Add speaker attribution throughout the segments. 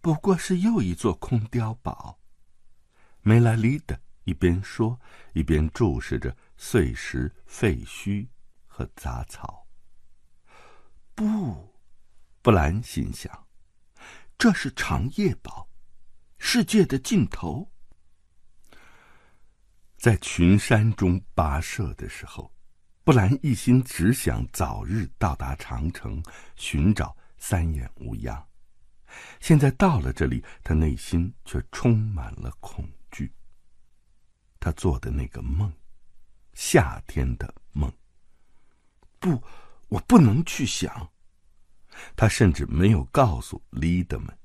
Speaker 1: 不过是又一座空碉堡。梅拉丽德一边说，一边注视着碎石、废墟和杂草。不，布兰心想，这是长夜堡，世界的尽头。在群山中跋涉的时候，布兰一心只想早日到达长城，寻找三眼乌鸦。现在到了这里，他内心却充满了恐惧。他做的那个梦，夏天的梦。不，我不能去想。他甚至没有告诉里德们，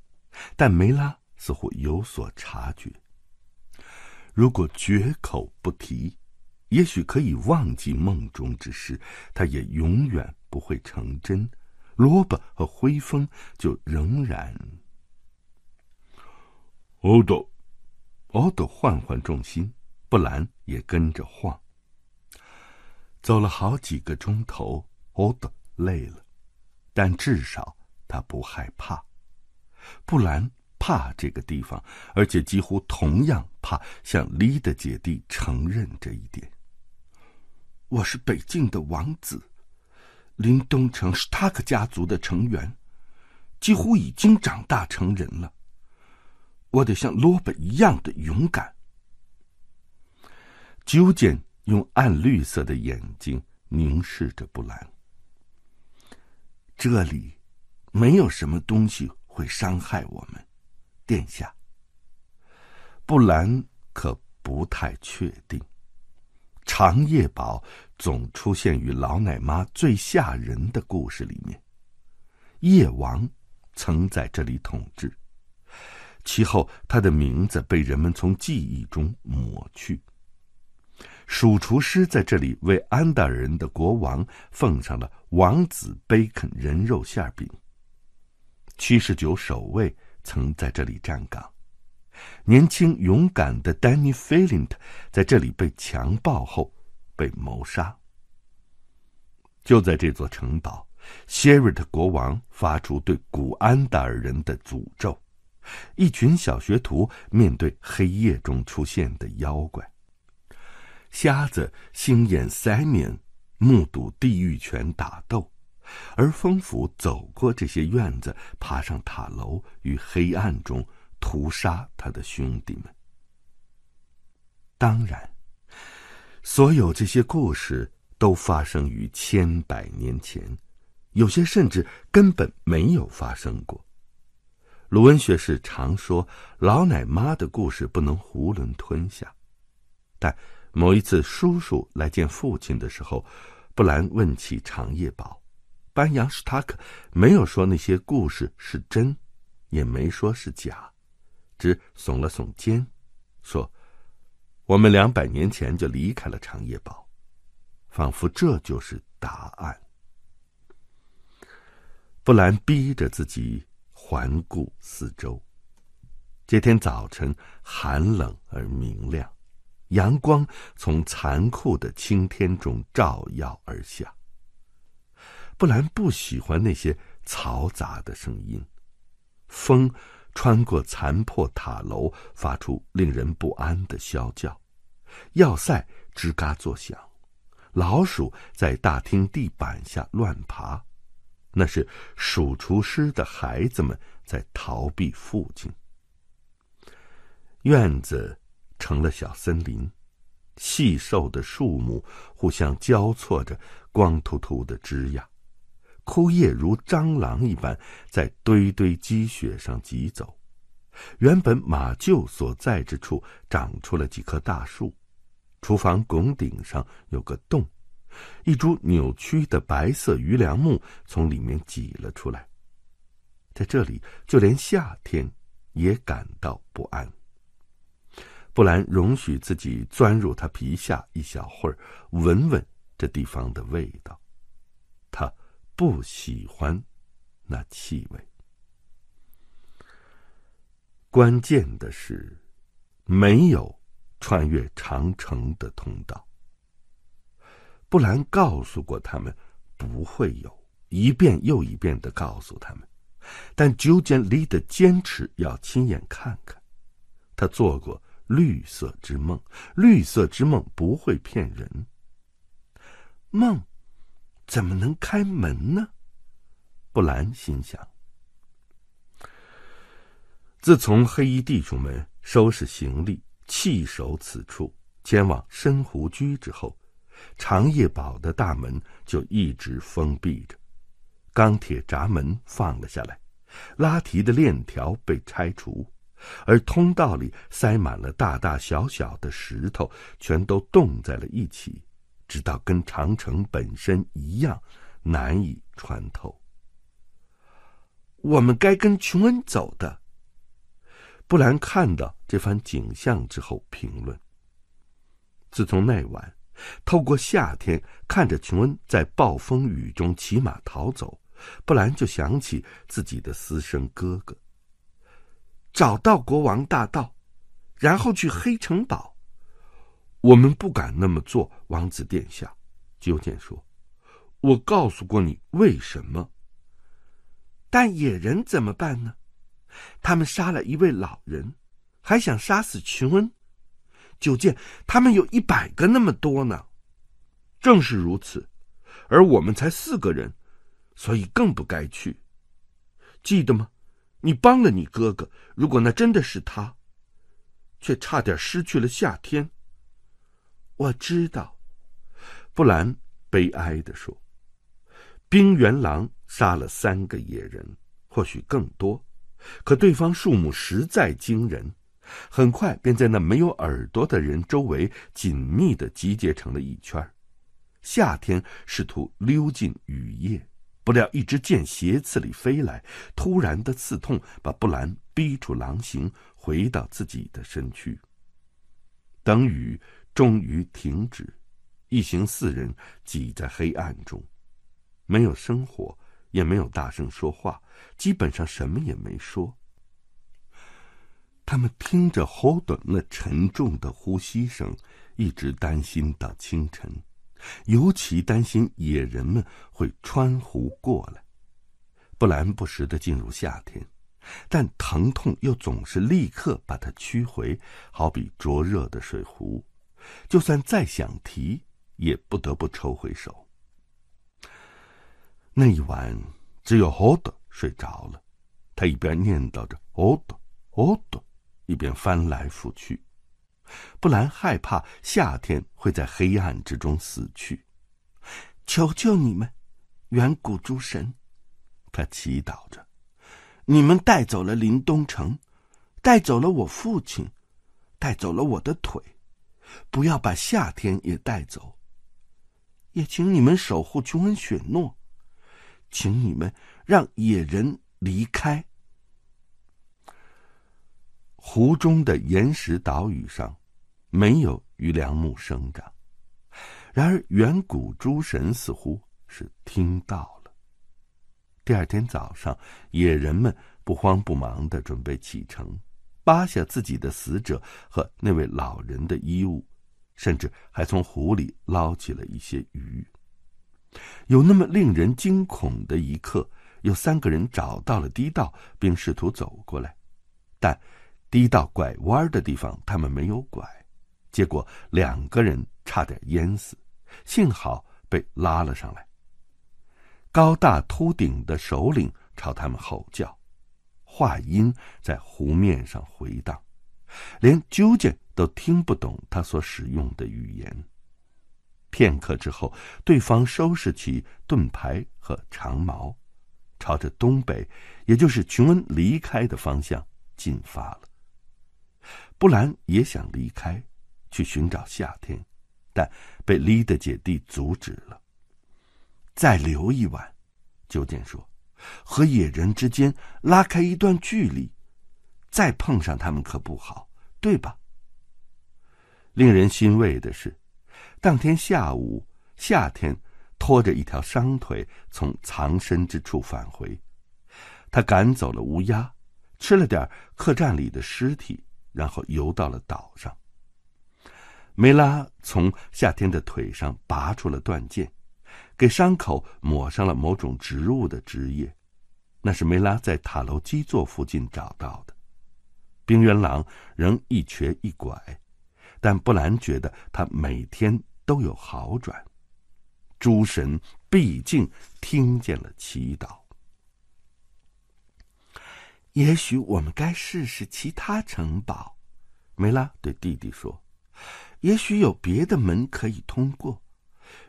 Speaker 1: 但梅拉似乎有所察觉。如果绝口不提，也许可以忘记梦中之事，他也永远不会成真。萝卜和灰风就仍然。奥多，奥多，换换重心，布兰也跟着晃。走了好几个钟头，奥多累了，但至少他不害怕。布兰怕这个地方，而且几乎同样怕向丽的姐弟承认这一点。我是北境的王子。林东城是塔克家族的成员，几乎已经长大成人了。我得像罗伯一样的勇敢。究竟用暗绿色的眼睛凝视着布兰。这里没有什么东西会伤害我们，殿下。布兰可不太确定，长夜堡。总出现于老奶妈最吓人的故事里面。夜王曾在这里统治，其后他的名字被人们从记忆中抹去。鼠厨师在这里为安达尔人的国王奉上了王子贝肯人肉馅饼。七十九守卫曾在这里站岗，年轻勇敢的丹尼菲林特在这里被强暴后。被谋杀。就在这座城堡，谢瑞特国王发出对古安达尔人的诅咒。一群小学徒面对黑夜中出现的妖怪。瞎子星眼塞缪目睹地狱犬打斗，而风府走过这些院子，爬上塔楼，与黑暗中屠杀他的兄弟们。当然。所有这些故事都发生于千百年前，有些甚至根本没有发生过。鲁文学士常说，老奶妈的故事不能囫囵吞下，但某一次叔叔来见父亲的时候，布兰问起长夜宝，班扬史塔克没有说那些故事是真，也没说是假，只耸了耸肩，说。我们两百年前就离开了长夜堡，仿佛这就是答案。布兰逼着自己环顾四周。这天早晨寒冷而明亮，阳光从残酷的青天中照耀而下。布兰不喜欢那些嘈杂的声音，风。穿过残破塔楼，发出令人不安的啸叫，要塞吱嘎作响，老鼠在大厅地板下乱爬，那是鼠厨师的孩子们在逃避父亲。院子成了小森林，细瘦的树木互相交错着，光秃秃的枝桠。枯叶如蟑螂一般在堆堆积雪上疾走。原本马厩所在之处长出了几棵大树，厨房拱顶上有个洞，一株扭曲的白色榆梁木从里面挤了出来。在这里，就连夏天也感到不安。布兰容许自己钻入他皮下一小会儿，闻闻这地方的味道。他。不喜欢那气味。关键的是，没有穿越长城的通道。布兰告诉过他们不会有，一遍又一遍的告诉他们，但尤坚利的坚持要亲眼看看。他做过绿色之梦，绿色之梦不会骗人。梦。怎么能开门呢？布兰心想。自从黑衣弟兄们收拾行李弃守此处，前往深湖居之后，长夜堡的大门就一直封闭着。钢铁闸门放了下来，拉提的链条被拆除，而通道里塞满了大大小小的石头，全都冻在了一起。直到跟长城本身一样难以穿透。我们该跟琼恩走的。布兰看到这番景象之后评论。自从那晚，透过夏天看着琼恩在暴风雨中骑马逃走，布兰就想起自己的私生哥哥。找到国王大道，然后去黑城堡。我们不敢那么做，王子殿下。九剑说：“我告诉过你为什么。但野人怎么办呢？他们杀了一位老人，还想杀死琼恩。九剑，他们有一百个那么多呢。正是如此，而我们才四个人，所以更不该去。记得吗？你帮了你哥哥，如果那真的是他，却差点失去了夏天。”我知道，布兰悲哀地说：“冰原狼杀了三个野人，或许更多，可对方数目实在惊人。很快便在那没有耳朵的人周围紧密地集结成了一圈。夏天试图溜进雨夜，不料一支箭斜刺里飞来，突然的刺痛把布兰逼出狼行，回到自己的身躯。等雨。”终于停止，一行四人挤在黑暗中，没有生火，也没有大声说话，基本上什么也没说。他们听着侯顿那沉重的呼吸声，一直担心到清晨，尤其担心野人们会穿湖过来。布兰不时的进入夏天，但疼痛又总是立刻把它驱回，好比灼热的水壶。就算再想提，也不得不抽回手。那一晚，只有 Hold 睡着了，他一边念叨着“ Hold”，一边翻来覆去。布兰害怕夏天会在黑暗之中死去，求求你们，远古诸神，他祈祷着：“你们带走了林东城，带走了我父亲，带走了我的腿。”不要把夏天也带走，也请你们守护琼恩·雪诺，请你们让野人离开。湖中的岩石岛屿上，没有余梁木生长，然而远古诸神似乎是听到了。第二天早上，野人们不慌不忙的准备启程。扒下自己的死者和那位老人的衣物，甚至还从湖里捞起了一些鱼。有那么令人惊恐的一刻，有三个人找到了堤道，并试图走过来，但堤道拐弯的地方他们没有拐，结果两个人差点淹死，幸好被拉了上来。高大秃顶的首领朝他们吼叫。话音在湖面上回荡，连鸠剑都听不懂他所使用的语言。片刻之后，对方收拾起盾牌和长矛，朝着东北，也就是琼恩离开的方向进发了。布兰也想离开，去寻找夏天，但被丽的姐弟阻止了。再留一晚，究竟说。和野人之间拉开一段距离，再碰上他们可不好，对吧？令人欣慰的是，当天下午，夏天拖着一条伤腿从藏身之处返回。他赶走了乌鸦，吃了点客栈里的尸体，然后游到了岛上。梅拉从夏天的腿上拔出了断剑。给伤口抹上了某种植物的汁液，那是梅拉在塔楼基座附近找到的。冰原狼仍一瘸一拐，但布兰觉得他每天都有好转。诸神毕竟听见了祈祷。也许我们该试试其他城堡，梅拉对弟弟说：“也许有别的门可以通过。”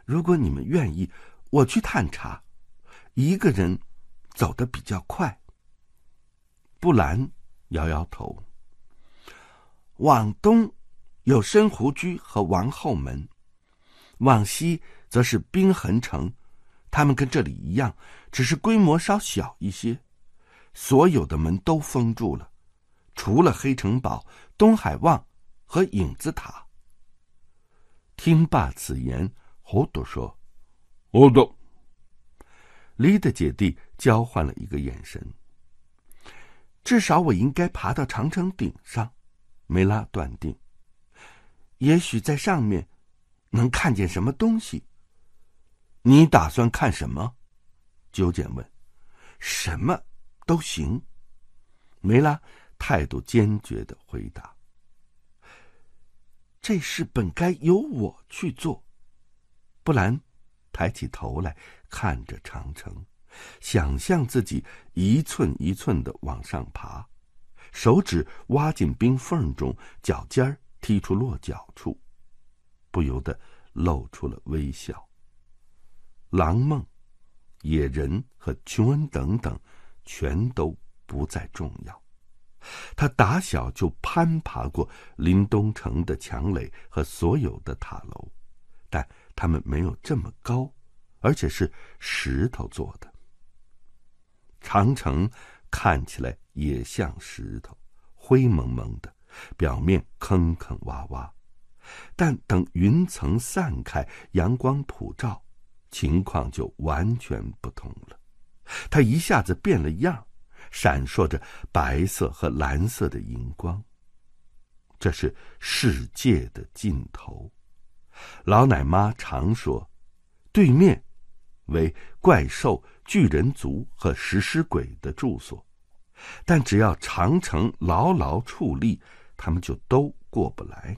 Speaker 1: 如果你们愿意，我去探查。一个人走得比较快。布兰摇摇头。往东有深湖居和王后门，往西则是冰痕城，他们跟这里一样，只是规模稍小一些。所有的门都封住了，除了黑城堡、东海望和影子塔。听罢此言。胡多说：“胡多。”丽的姐弟交换了一个眼神。至少我应该爬到长城顶上，梅拉断定。也许在上面能看见什么东西。你打算看什么？九简问。“什么都行。”梅拉态度坚决的回答。“这事本该由我去做。”布兰，抬起头来，看着长城，想象自己一寸一寸的往上爬，手指挖进冰缝中，脚尖儿踢出落脚处，不由得露出了微笑。狼梦、野人和琼恩等等，全都不再重要。他打小就攀爬过林东城的墙垒和所有的塔楼，但……它们没有这么高，而且是石头做的。长城看起来也像石头，灰蒙蒙的，表面坑坑洼洼。但等云层散开，阳光普照，情况就完全不同了。它一下子变了样，闪烁着白色和蓝色的荧光。这是世界的尽头。老奶妈常说：“对面为怪兽、巨人族和食尸鬼的住所，但只要长城牢牢矗立，他们就都过不来。”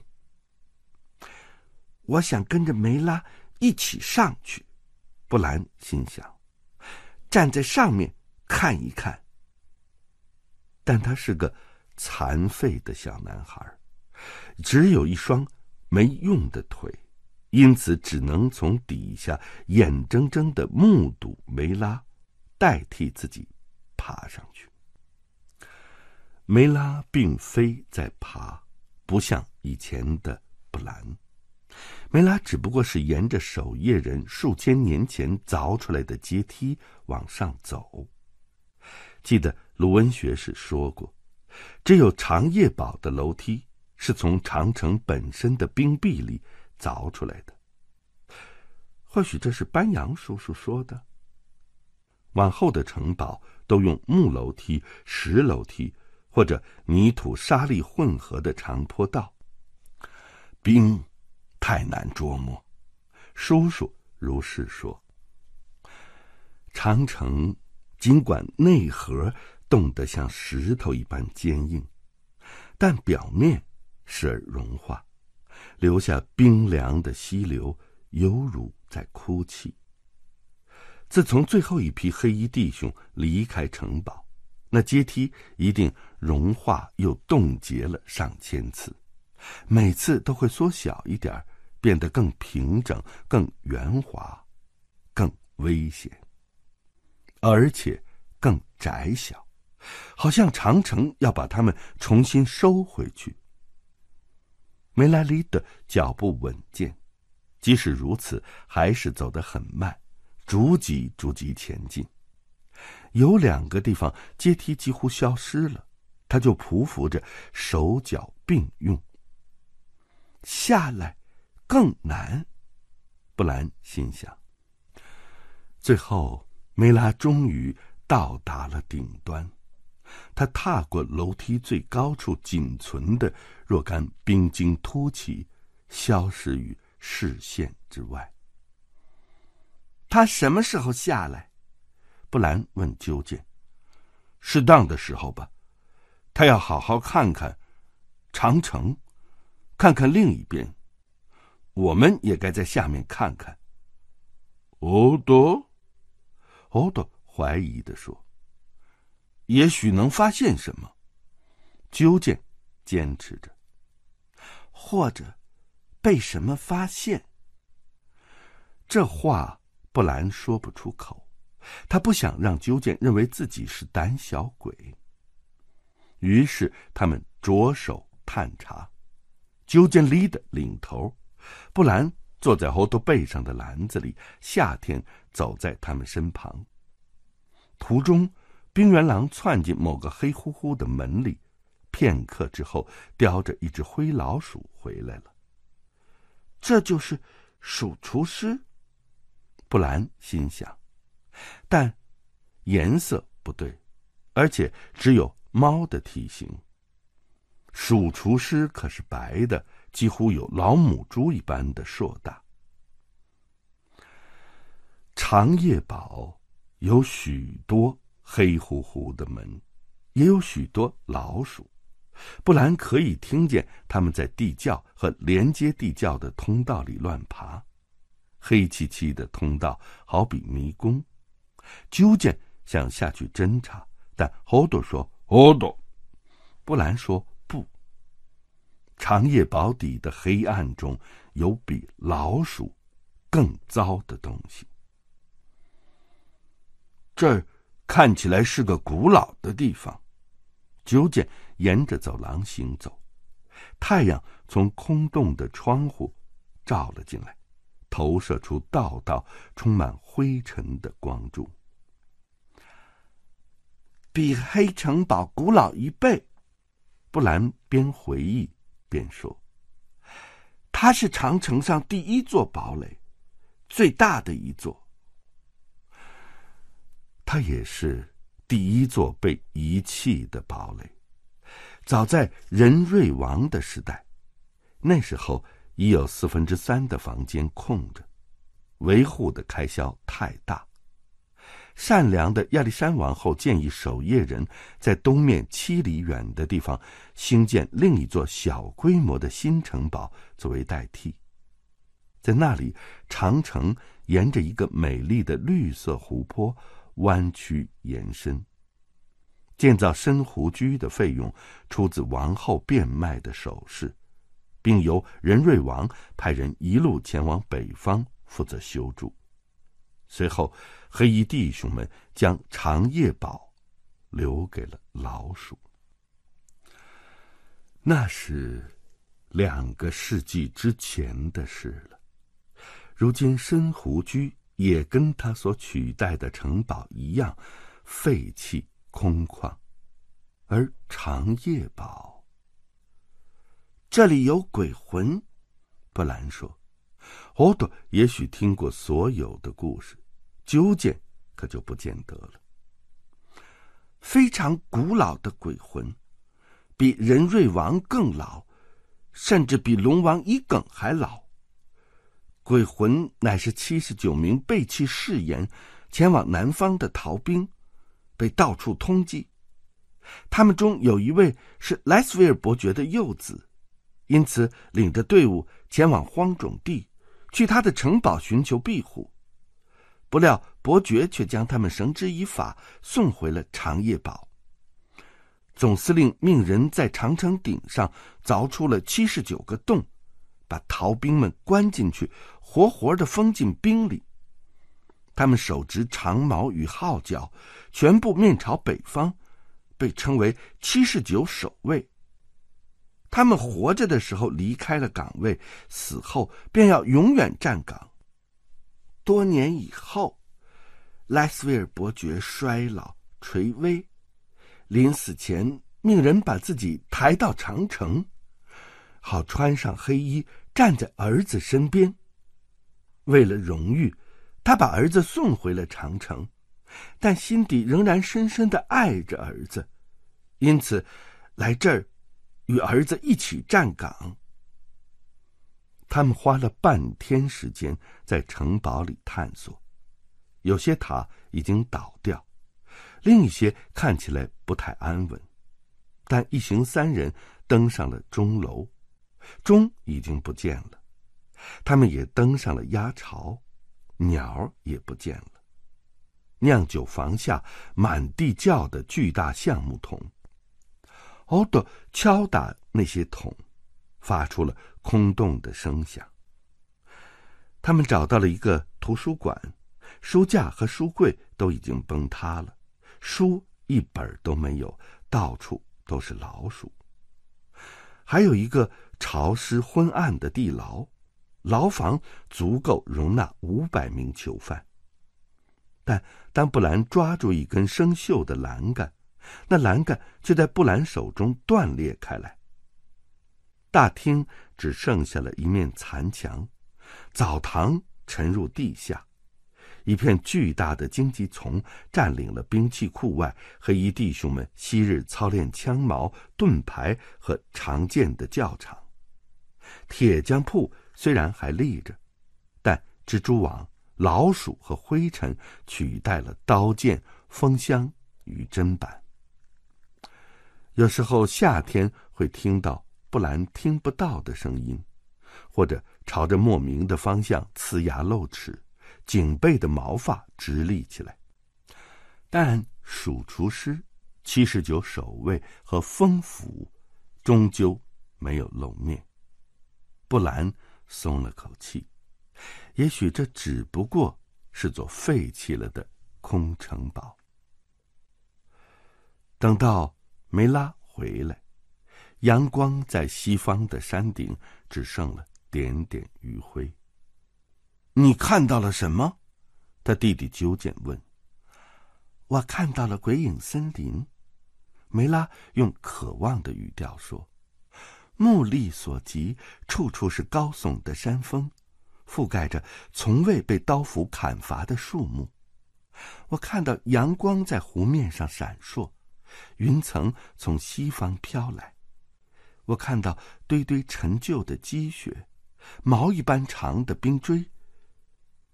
Speaker 1: 我想跟着梅拉一起上去，布兰心想，站在上面看一看。但他是个残废的小男孩，只有一双没用的腿。因此，只能从底下眼睁睁的目睹梅拉代替自己爬上去。梅拉并非在爬，不像以前的布兰，梅拉只不过是沿着守夜人数千年前凿出来的阶梯往上走。记得卢文学士说过，只有长夜堡的楼梯是从长城本身的冰壁里。凿出来的，或许这是班扬叔叔说的。往后的城堡都用木楼梯、石楼梯，或者泥土沙砾混合的长坡道。冰，太难捉摸，叔叔如是说。长城，尽管内核冻得像石头一般坚硬，但表面是融化。留下冰凉的溪流，犹如在哭泣。自从最后一批黑衣弟兄离开城堡，那阶梯一定融化又冻结了上千次，每次都会缩小一点，变得更平整、更圆滑、更危险，而且更窄小，好像长城要把它们重新收回去。梅拉丽德脚步稳健，即使如此，还是走得很慢，逐级逐级前进。有两个地方阶梯几乎消失了，他就匍匐着，手脚并用。下来，更难，布兰心想。最后，梅拉终于到达了顶端。他踏过楼梯最高处仅存的若干冰晶凸起，消失于视线之外。他什么时候下来？布兰问究竟。适当的时候吧。他要好好看看长城，看看另一边。我们也该在下面看看。欧多，欧多怀疑地说。也许能发现什么？究竟坚持着，或者被什么发现？这话布兰说不出口，他不想让究竟认为自己是胆小鬼。于是他们着手探查，究竟 leader 领头，布兰坐在猴头背上的篮子里，夏天走在他们身旁。途中。冰原狼窜进某个黑乎乎的门里，片刻之后，叼着一只灰老鼠回来了。这就是鼠厨师，布兰心想。但颜色不对，而且只有猫的体型。鼠厨师可是白的，几乎有老母猪一般的硕大。长夜宝有许多。黑乎乎的门，也有许多老鼠。布兰可以听见他们在地窖和连接地窖的通道里乱爬。黑漆漆的通道好比迷宫，究竟想下去侦查，但侯多说：“侯多。”布兰说：“不。”长夜堡底的黑暗中有比老鼠更糟的东西。这儿。看起来是个古老的地方。九简沿着走廊行走，太阳从空洞的窗户照了进来，投射出道道充满灰尘的光柱。比黑城堡古老一倍，布兰边回忆边说：“它是长城上第一座堡垒，最大的一座。”它也是第一座被遗弃的堡垒。早在仁瑞王的时代，那时候已有四分之三的房间空着，维护的开销太大。善良的亚历山王后建议守夜人在东面七里远的地方兴建另一座小规模的新城堡作为代替。在那里，长城沿着一个美丽的绿色湖泊。弯曲延伸。建造深湖居的费用出自王后变卖的首饰，并由仁瑞王派人一路前往北方负责修筑。随后，黑衣弟兄们将长夜宝留给了老鼠。那是两个世纪之前的事了。如今，深湖居。也跟他所取代的城堡一样，废弃空旷，而长夜堡，这里有鬼魂，布兰说，奥多也许听过所有的故事，究竟可就不见得了。非常古老的鬼魂，比仁瑞王更老，甚至比龙王一梗还老。鬼魂乃是七十九名背弃誓言、前往南方的逃兵，被到处通缉。他们中有一位是莱斯维尔伯爵的幼子，因此领着队伍前往荒种地，去他的城堡寻求庇护。不料伯爵却将他们绳之以法，送回了长夜堡。总司令命人在长城顶上凿出了七十九个洞，把逃兵们关进去。活活的封进冰里。他们手执长矛与号角，全部面朝北方，被称为七十九守卫。他们活着的时候离开了岗位，死后便要永远站岗。多年以后，莱斯维尔伯爵衰老垂危，临死前命人把自己抬到长城，好穿上黑衣，站在儿子身边。为了荣誉，他把儿子送回了长城，但心底仍然深深的爱着儿子，因此，来这儿，与儿子一起站岗。他们花了半天时间在城堡里探索，有些塔已经倒掉，另一些看起来不太安稳，但一行三人登上了钟楼，钟已经不见了。他们也登上了鸭巢，鸟也不见了。酿酒房下满地叫的巨大橡木桶，奥多敲打那些桶，发出了空洞的声响。他们找到了一个图书馆，书架和书柜都已经崩塌了，书一本都没有，到处都是老鼠。还有一个潮湿昏暗的地牢。牢房足够容纳五百名囚犯，但当布兰抓住一根生锈的栏杆，那栏杆却在布兰手中断裂开来。大厅只剩下了一面残墙，澡堂沉入地下，一片巨大的荆棘丛占领了兵器库外和一弟兄们昔日操练枪矛、盾牌和长剑的教场，铁匠铺。虽然还立着，但蜘蛛网、老鼠和灰尘取代了刀剑、风箱与砧板。有时候夏天会听到布兰听不到的声音，或者朝着莫名的方向呲牙露齿，颈背的毛发直立起来。但鼠厨师、七十九守卫和风府终究没有露面。布兰。松了口气，也许这只不过是座废弃了的空城堡。等到梅拉回来，阳光在西方的山顶只剩了点点余晖。你看到了什么？他弟弟纠结问。我看到了鬼影森林，梅拉用渴望的语调说。目力所及，处处是高耸的山峰，覆盖着从未被刀斧砍伐的树木。我看到阳光在湖面上闪烁，云层从西方飘来。我看到堆堆陈旧的积雪，毛一般长的冰锥。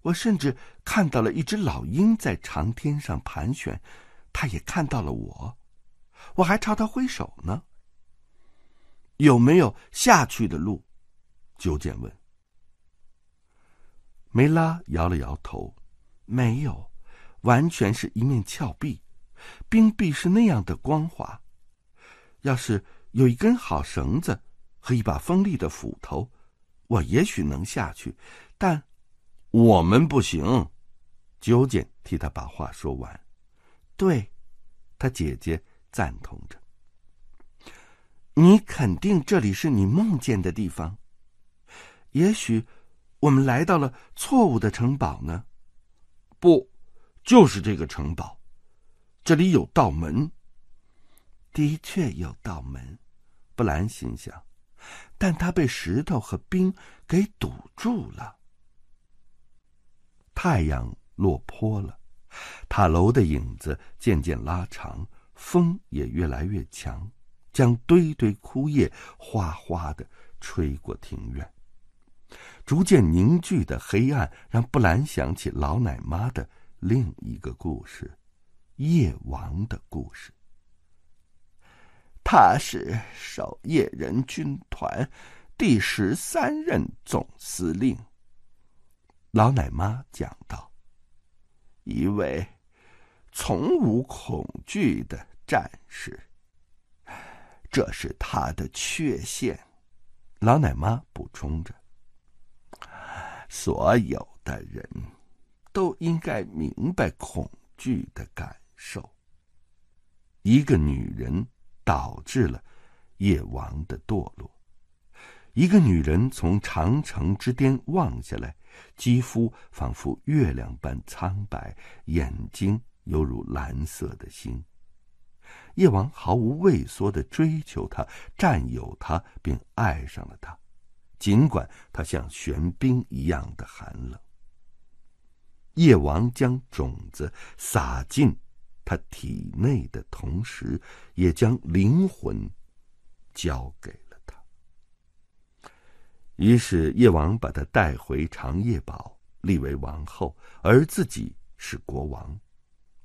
Speaker 1: 我甚至看到了一只老鹰在长天上盘旋，它也看到了我，我还朝它挥手呢。有没有下去的路？九简问。梅拉摇了摇头：“没有，完全是一面峭壁，冰壁是那样的光滑。要是有一根好绳子和一把锋利的斧头，我也许能下去。但我们不行。”九简替他把话说完。对他姐姐赞同着。你肯定这里是你梦见的地方。也许我们来到了错误的城堡呢？不，就是这个城堡。这里有道门。的确有道门，布兰心想，但他被石头和冰给堵住了。太阳落坡了，塔楼的影子渐渐拉长，风也越来越强。将堆堆枯叶哗哗的吹过庭院，逐渐凝聚的黑暗让布兰想起老奶妈的另一个故事——夜王的故事。他是守夜人军团第十三任总司令。老奶妈讲道：“一位从无恐惧的战士。”这是他的缺陷，老奶妈补充着。所有的人都应该明白恐惧的感受。一个女人导致了夜王的堕落。一个女人从长城之巅望下来，肌肤仿佛月亮般苍白，眼睛犹如蓝色的星。叶王毫无畏缩的追求她，占有她，并爱上了她，尽管她像玄冰一样的寒冷。叶王将种子撒进他体内的同时，也将灵魂交给了他。于是，叶王把他带回长夜堡，立为王后，而自己是国王。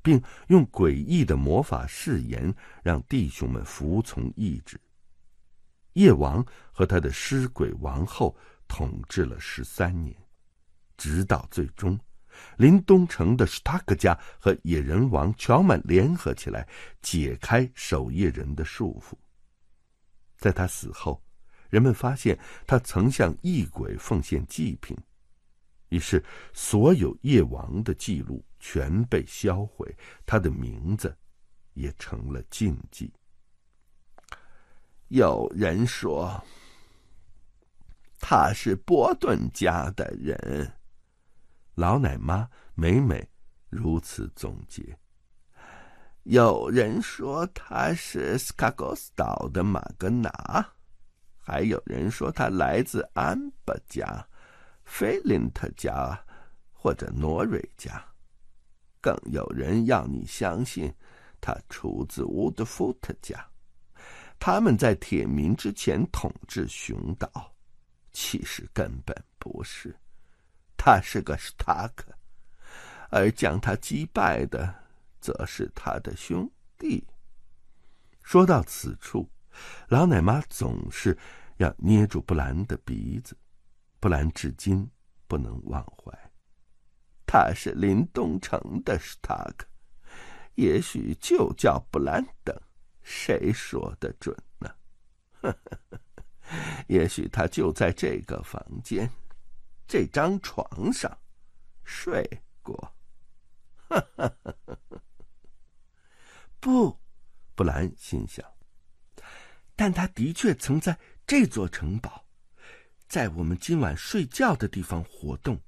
Speaker 1: 并用诡异的魔法誓言让弟兄们服从意志。夜王和他的尸鬼王后统治了十三年，直到最终，林东城的史塔克家和野人王乔曼联合起来解开守夜人的束缚。在他死后，人们发现他曾向异鬼奉献祭品。于是，所有夜王的记录全被销毁，他的名字也成了禁忌。有人说他是波顿家的人，老奶妈每每如此总结。有人说他是斯卡戈斯岛的马格纳，还有人说他来自安巴家。菲林特家，或者诺瑞家，更有人要你相信，他出自乌德夫特家。他们在铁民之前统治熊岛，其实根本不是。他是个斯塔克，而将他击败的，则是他的兄弟。说到此处，老奶妈总是要捏住布兰的鼻子。布兰至今不能忘怀，他是林东城的斯塔克，也许就叫布兰登，谁说得准呢？也许他就在这个房间、这张床上睡过。不，布兰心想，但他的确曾在这座城堡。在我们今晚睡觉的地方活动。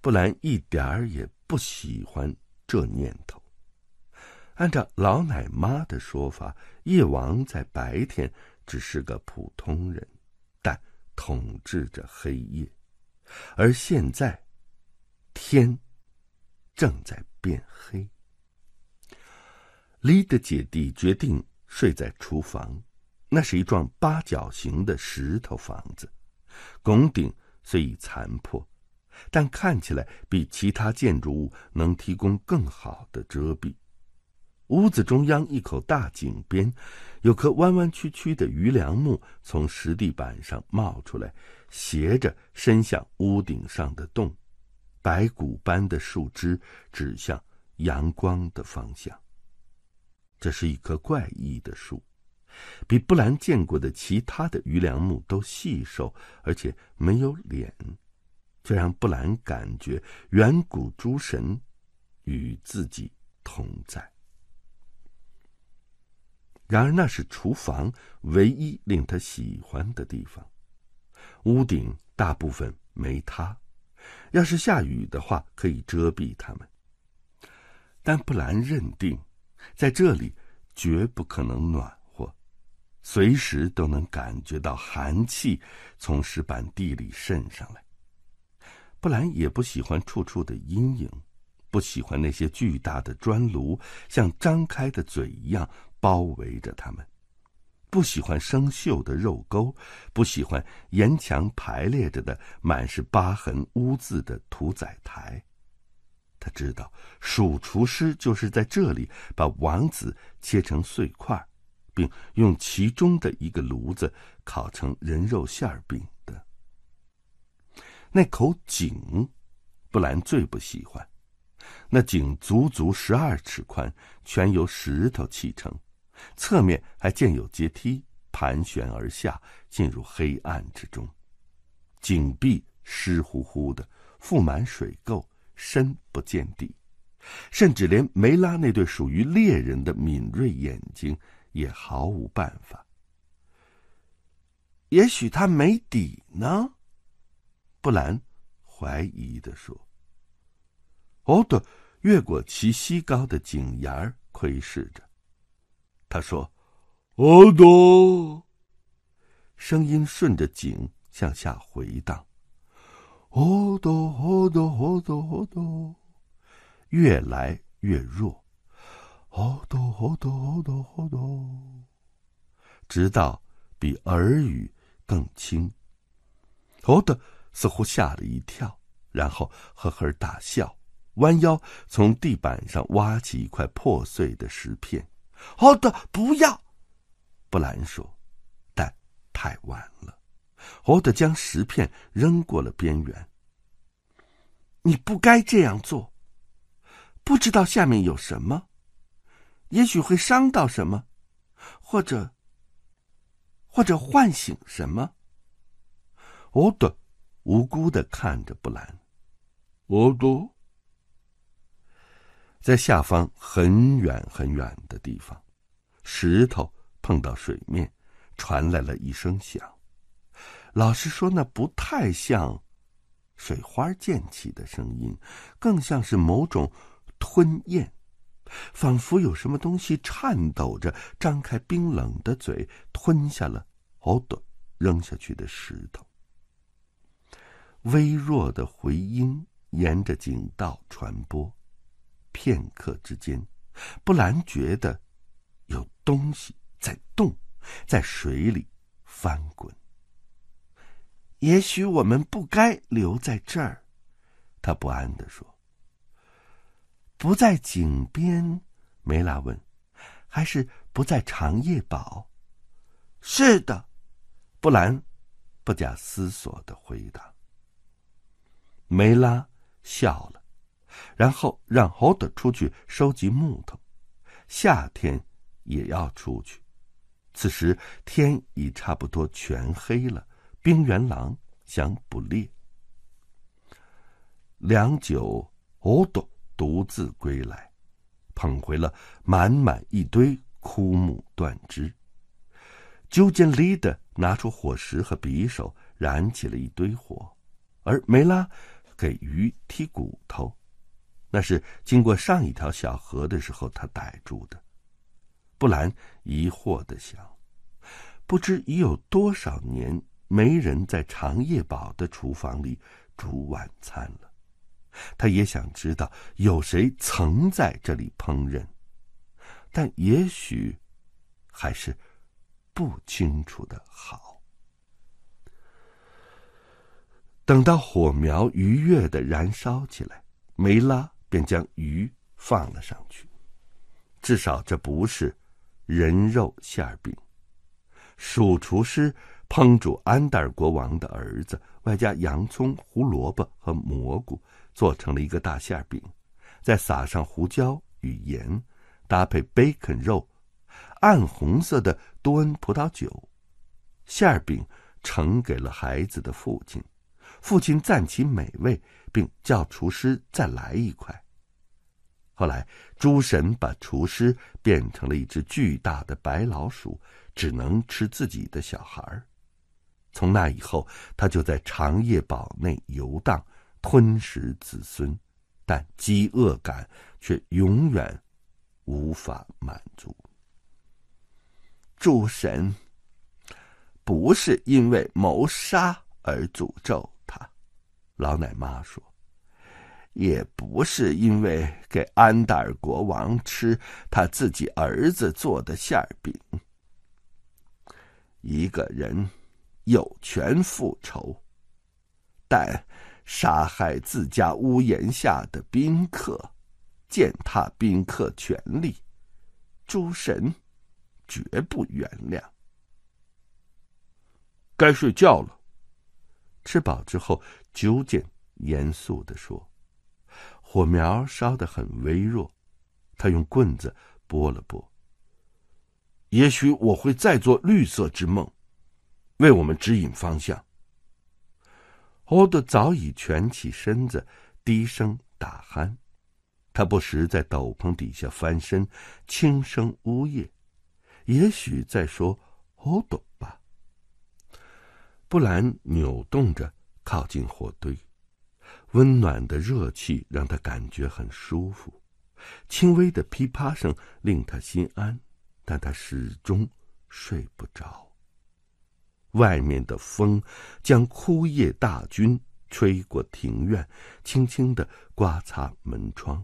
Speaker 1: 布兰一点儿也不喜欢这念头。按照老奶妈的说法，夜王在白天只是个普通人，但统治着黑夜。而现在，天正在变黑。李的姐弟决定睡在厨房。那是一幢八角形的石头房子，拱顶虽已残破，但看起来比其他建筑物能提供更好的遮蔽。屋子中央一口大井边，有棵弯弯曲曲的榆梁木从石地板上冒出来，斜着伸向屋顶上的洞，白骨般的树枝指向阳光的方向。这是一棵怪异的树。比布兰见过的其他的鱼梁木都细瘦，而且没有脸，这让布兰感觉远古诸神与自己同在。然而，那是厨房唯一令他喜欢的地方。屋顶大部分没塌，要是下雨的话，可以遮蔽他们。但布兰认定，在这里绝不可能暖。随时都能感觉到寒气从石板地里渗上来。布兰也不喜欢处处的阴影，不喜欢那些巨大的砖炉像张开的嘴一样包围着他们，不喜欢生锈的肉钩，不喜欢沿墙排列着的满是疤痕污渍的屠宰台。他知道，鼠厨师就是在这里把王子切成碎块。并用其中的一个炉子烤成人肉馅饼的。那口井，布兰最不喜欢。那井足足十二尺宽，全由石头砌成，侧面还建有阶梯，盘旋而下，进入黑暗之中。井壁湿乎乎的，覆满水垢，深不见底，甚至连梅拉那对属于猎人的敏锐眼睛。也毫无办法。也许他没底呢，布兰怀疑的说。奥多越过齐膝高的井沿儿窥视着，他说：“奥多。”声音顺着井向下回荡，“奥多，奥多，奥多，奥多”，越来越弱。好德，好德，好德，好德，直到比耳语更轻。好的似乎吓了一跳，然后呵呵大笑，弯腰从地板上挖起一块破碎的石片。好的不要！布兰说，但太晚了。奥的将石片扔过了边缘。你不该这样做，不知道下面有什么。也许会伤到什么，或者，或者唤醒什么。哦的，无辜的看着布兰，哦的，在下方很远很远的地方，石头碰到水面，传来了一声响。老实说，那不太像水花溅起的声音，更像是某种吞咽。仿佛有什么东西颤抖着，张开冰冷的嘴，吞下了“好的”扔下去的石头。微弱的回音沿着井道传播，片刻之间，布兰觉得有东西在动，在水里翻滚。也许我们不该留在这儿，他不安地说。不在井边，梅拉问：“还是不在长夜堡？”“是的。”布兰不假思索的回答。梅拉笑了，然后让欧德出去收集木头。夏天也要出去。此时天已差不多全黑了。冰原狼想捕猎。良久，欧德。独自归来，捧回了满满一堆枯木断枝。就见丽的拿出火石和匕首，燃起了一堆火；而梅拉给鱼剔骨头，那是经过上一条小河的时候他逮住的。布兰疑惑的想：不知已有多少年没人在长夜堡的厨房里煮晚餐了。他也想知道有谁曾在这里烹饪，但也许还是不清楚的好。等到火苗愉悦的燃烧起来，梅拉便将鱼放了上去。至少这不是人肉馅饼。蜀厨师烹煮安代尔国王的儿子，外加洋葱、胡萝卜和蘑菇。做成了一个大馅饼，再撒上胡椒与盐，搭配 bacon 肉，暗红色的多恩葡萄酒，馅饼呈给了孩子的父亲。父亲赞其美味，并叫厨师再来一块。后来，诸神把厨师变成了一只巨大的白老鼠，只能吃自己的小孩。从那以后，他就在长夜堡内游荡。吞食子孙，但饥饿感却永远无法满足。诸神不是因为谋杀而诅咒他，老奶妈说，也不是因为给安达尔国王吃他自己儿子做的馅饼。一个人有权复仇，但。杀害自家屋檐下的宾客，践踏宾客权利，诸神绝不原谅。该睡觉了。吃饱之后，酒井严肃的说：“火苗烧得很微弱，他用棍子拨了拨。也许我会再做绿色之梦，为我们指引方向。”欧德早已蜷起身子，低声打鼾。他不时在斗篷底下翻身，轻声呜咽，也许在说“欧多”吧。布兰扭动着靠近火堆，温暖的热气让他感觉很舒服，轻微的噼啪声令他心安，但他始终睡不着。外面的风，将枯叶大军吹过庭院，轻轻地刮擦门窗。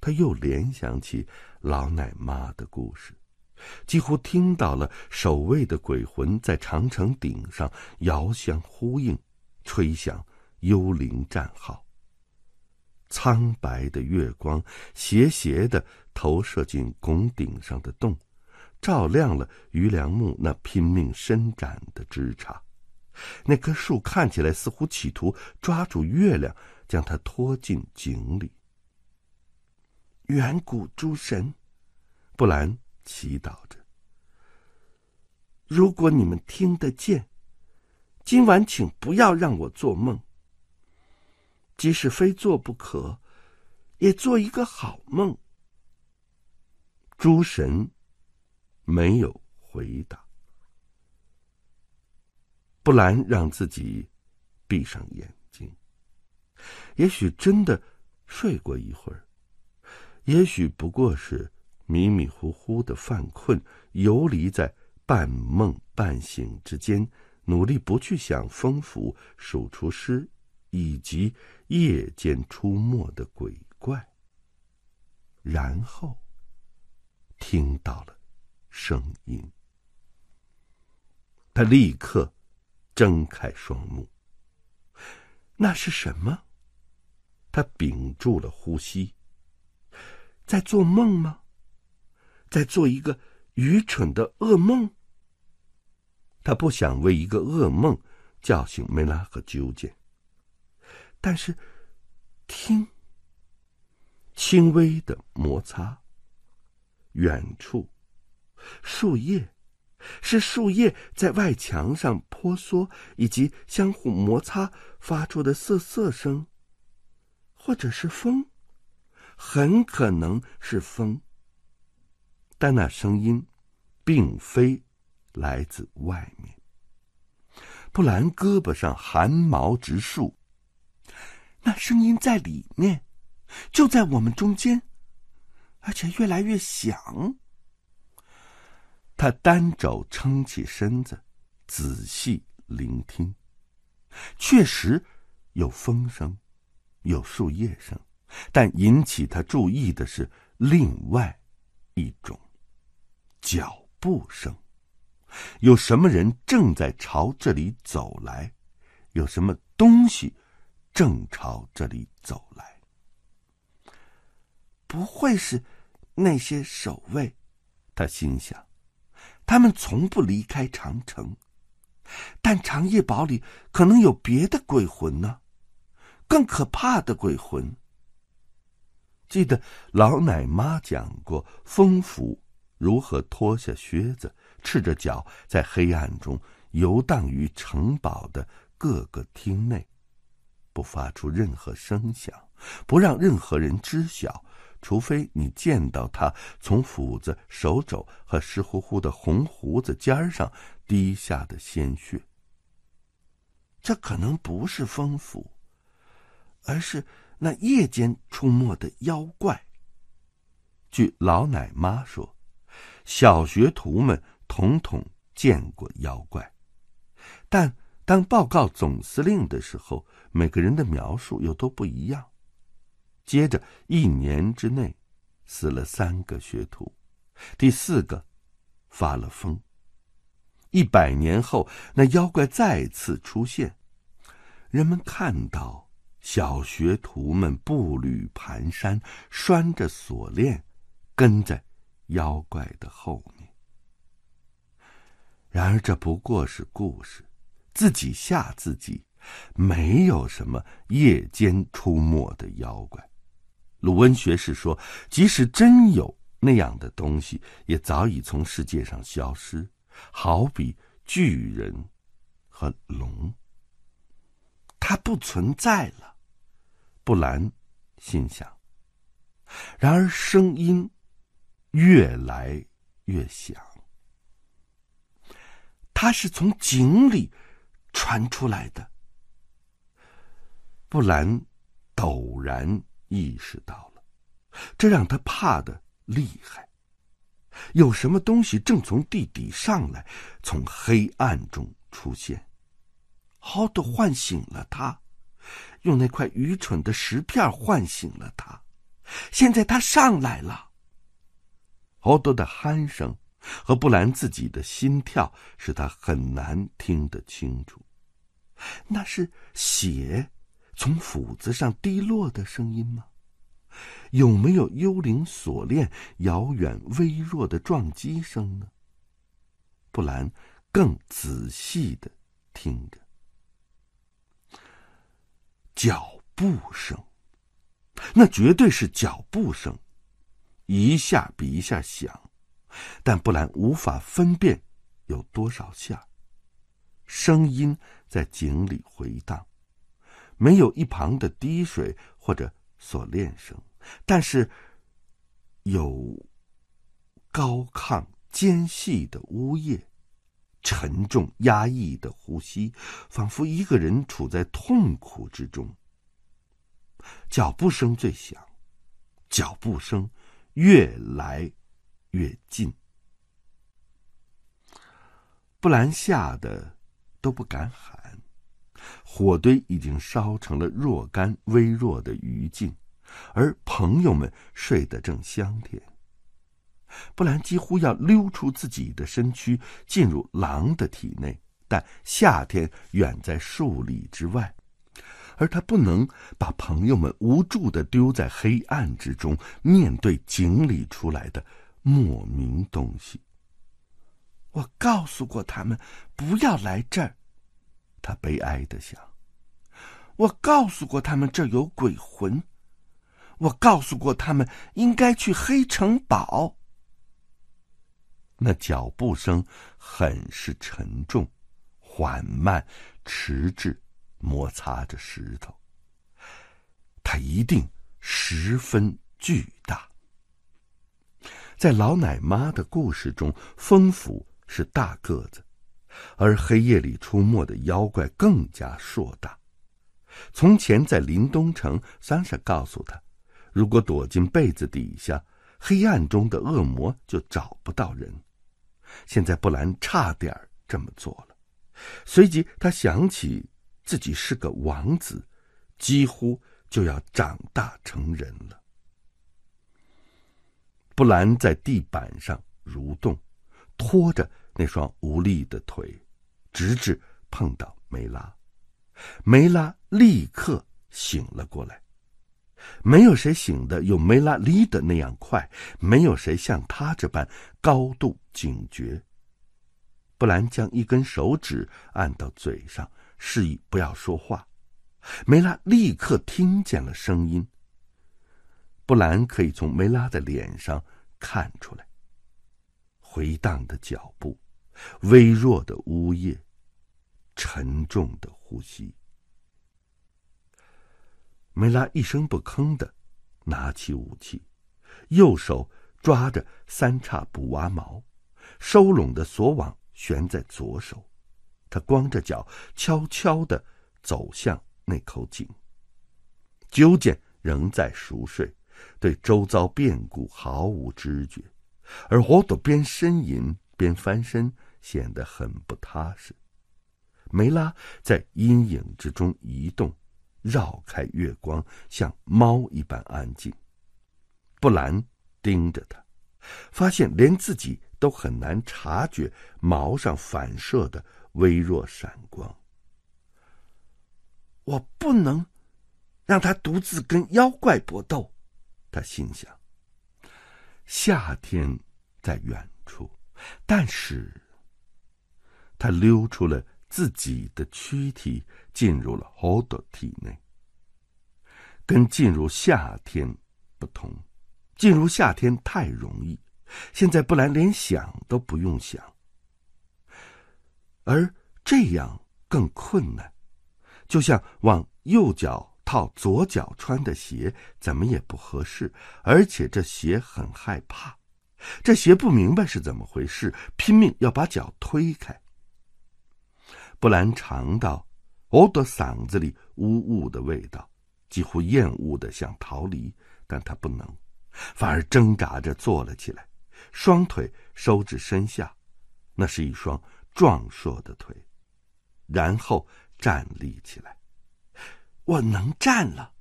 Speaker 1: 他又联想起老奶妈的故事，几乎听到了守卫的鬼魂在长城顶上遥相呼应，吹响幽灵战号。苍白的月光斜斜的投射进拱顶上的洞。照亮了于良木那拼命伸展的枝杈，那棵树看起来似乎企图抓住月亮，将它拖进井里。远古诸神，布兰祈祷着：“如果你们听得见，今晚请不要让我做梦。即使非做不可，也做一个好梦。”诸神。没有回答。布兰让自己闭上眼睛，也许真的睡过一会儿，也许不过是迷迷糊糊的犯困，游离在半梦半醒之间，努力不去想风府、数厨师以及夜间出没的鬼怪，然后听到了。声音。他立刻睁开双目。那是什么？他屏住了呼吸。在做梦吗？在做一个愚蠢的噩梦。他不想为一个噩梦叫醒梅拉和纠结。但是，听，轻微的摩擦，远处。树叶，是树叶在外墙上婆娑以及相互摩擦发出的瑟瑟声，或者是风，很可能是风。但那声音，并非来自外面。布兰胳膊上汗毛直竖，那声音在里面，就在我们中间，而且越来越响。他单肘撑起身子，仔细聆听，确实有风声，有树叶声，但引起他注意的是另外一种脚步声。有什么人正在朝这里走来？有什么东西正朝这里走来？不会是那些守卫？他心想。他们从不离开长城，但长夜堡里可能有别的鬼魂呢，更可怕的鬼魂。记得老奶妈讲过，风府如何脱下靴子，赤着脚在黑暗中游荡于城堡的各个厅内，不发出任何声响，不让任何人知晓。除非你见到他从斧子手肘和湿乎乎的红胡子尖上滴下的鲜血。这可能不是风斧，而是那夜间出没的妖怪。据老奶妈说，小学徒们统统见过妖怪，但当报告总司令的时候，每个人的描述又都不一样。接着，一年之内，死了三个学徒，第四个发了疯。一百年后，那妖怪再次出现，人们看到小学徒们步履蹒跚，拴着锁链，跟在妖怪的后面。然而，这不过是故事，自己吓自己，没有什么夜间出没的妖怪。鲁温学士说：“即使真有那样的东西，也早已从世界上消失，好比巨人和龙。它不存在了。”布兰心想。然而声音越来越响。它是从井里传出来的。布兰陡然。意识到了，这让他怕的厉害。有什么东西正从地底上来，从黑暗中出现。奥多唤醒了他，用那块愚蠢的石片唤醒了他。现在他上来了。奥多的鼾声和布兰自己的心跳使他很难听得清楚。那是血。从斧子上滴落的声音吗？有没有幽灵锁链遥远微弱的撞击声呢？布兰更仔细的听着，脚步声，那绝对是脚步声，一下比一下响，但布兰无法分辨有多少下，声音在井里回荡。没有一旁的滴水或者锁链声，但是有高亢尖细的呜咽，沉重压抑的呼吸，仿佛一个人处在痛苦之中。脚步声最响，脚步声越来越近。布兰吓得都不敢喊。火堆已经烧成了若干微弱的余烬，而朋友们睡得正香甜。布兰几乎要溜出自己的身躯，进入狼的体内，但夏天远在数里之外，而他不能把朋友们无助的丢在黑暗之中，面对井里出来的莫名东西。我告诉过他们，不要来这儿。他悲哀的想：“我告诉过他们这儿有鬼魂，我告诉过他们应该去黑城堡。”那脚步声很是沉重、缓慢、迟滞，摩擦着石头。他一定十分巨大。在老奶妈的故事中，风府是大个子。而黑夜里出没的妖怪更加硕大。从前在林东城，桑莎告诉他，如果躲进被子底下，黑暗中的恶魔就找不到人。现在布兰差点这么做了。随即，他想起自己是个王子，几乎就要长大成人了。布兰在地板上蠕动，拖着。那双无力的腿，直至碰到梅拉，梅拉立刻醒了过来。没有谁醒的有梅拉丽德那样快，没有谁像他这般高度警觉。布兰将一根手指按到嘴上，示意不要说话。梅拉立刻听见了声音。布兰可以从梅拉的脸上看出来，回荡的脚步。微弱的呜咽，沉重的呼吸。梅拉一声不吭的拿起武器，右手抓着三叉捕蛙矛，收拢的索网悬在左手。他光着脚，悄悄的走向那口井。究竟仍在熟睡，对周遭变故毫无知觉，而火朵边呻吟。边翻身显得很不踏实，梅拉在阴影之中移动，绕开月光，像猫一般安静。布兰盯着他，发现连自己都很难察觉毛上反射的微弱闪光。我不能让他独自跟妖怪搏斗，他心想。夏天在远处。但是，他溜出了自己的躯体，进入了浩多体内。跟进入夏天不同，进入夏天太容易，现在布兰连想都不用想，而这样更困难，就像往右脚套左脚穿的鞋，怎么也不合适，而且这鞋很害怕。这鞋不明白是怎么回事，拼命要把脚推开。布兰尝到欧德嗓子里呜呜的味道，几乎厌恶的想逃离，但他不能，反而挣扎着坐了起来，双腿收至身下，那是一双壮硕的腿，然后站立起来，我能站了。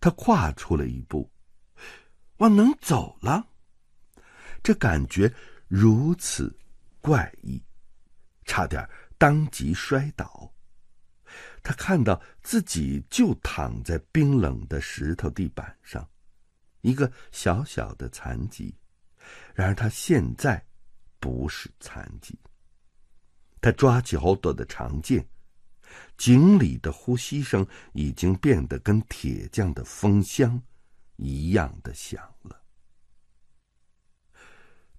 Speaker 1: 他跨出了一步，我能走了。这感觉如此怪异，差点当即摔倒。他看到自己就躺在冰冷的石头地板上，一个小小的残疾。然而他现在不是残疾。他抓起脚朵的长剑，井里的呼吸声已经变得跟铁匠的风箱一样的响。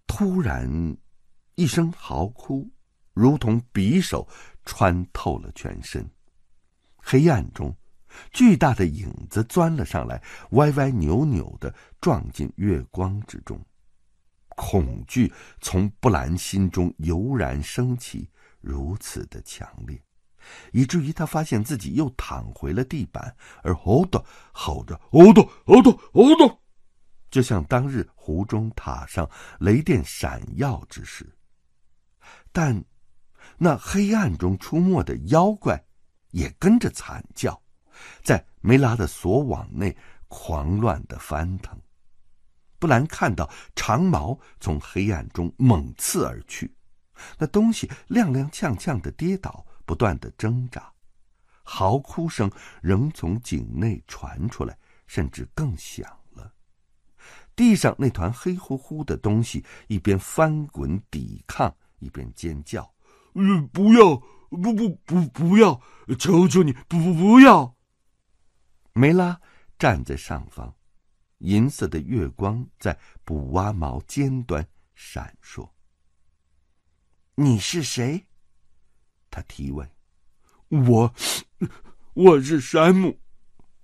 Speaker 1: 突然，一声嚎哭，如同匕首穿透了全身。黑暗中，巨大的影子钻了上来，歪歪扭扭的撞进月光之中。恐惧从布兰心中油然升起，如此的强烈，以至于他发现自己又躺回了地板，而吼着，吼着，吼的吼的”吼的。就像当日湖中塔上雷电闪耀之时，但那黑暗中出没的妖怪也跟着惨叫，在梅拉的锁网内狂乱的翻腾。布兰看到长矛从黑暗中猛刺而去，那东西踉踉跄跄的跌倒，不断的挣扎，嚎哭声仍从井内传出来，甚至更响。地上那团黑乎乎的东西一边翻滚抵抗，一边尖叫：“不要！不不不！不要！求求你！不不不要！”梅拉站在上方，银色的月光在捕蛙毛尖端闪烁。“你是谁？”他提问。“我……我是山姆。”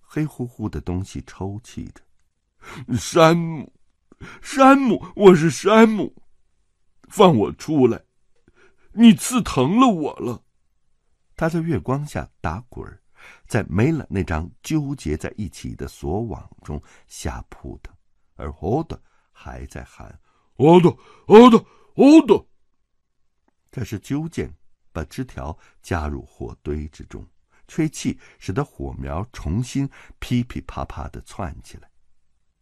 Speaker 1: 黑乎乎的东西抽泣着。山姆，山姆，我是山姆，放我出来！你刺疼了我了。他在月光下打滚，在没了那张纠结在一起的锁网中瞎扑腾，而 Hold 还在喊：“Hold，Hold，Hold。”这时，纠健把枝条加入火堆之中，吹气，使得火苗重新噼噼啪啪的窜起来。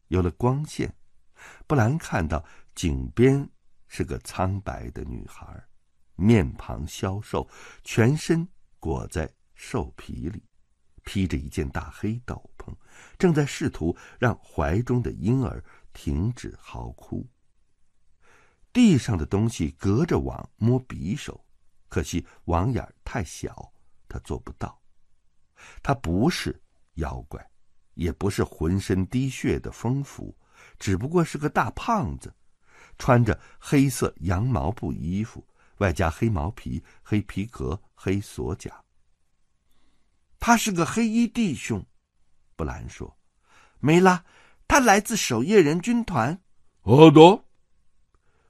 Speaker 1: 有了光线，布兰看到井边是个苍白的女孩，面庞消瘦，全身裹在兽皮里，披着一件大黑斗篷，正在试图让怀中的婴儿停止嚎哭。地上的东西隔着网摸匕首，可惜网眼太小，他做不到。他不是妖怪。也不是浑身滴血的风夫，只不过是个大胖子，穿着黑色羊毛布衣服，外加黑毛皮、黑皮革、黑锁甲。他是个黑衣弟兄，布兰说：“梅拉，他来自守夜人军团。”奥德，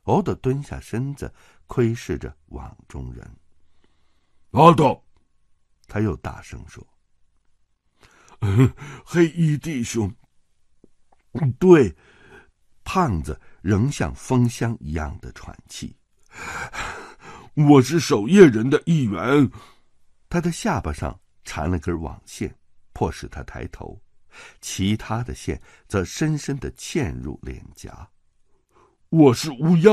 Speaker 1: 奥德蹲下身子，窥视着网中人。奥德，他又大声说。嗯，黑衣弟兄。对，胖子仍像风箱一样的喘气。我是守夜人的一员。他的下巴上缠了根网线，迫使他抬头；其他的线则深深的嵌入脸颊。我是乌鸦，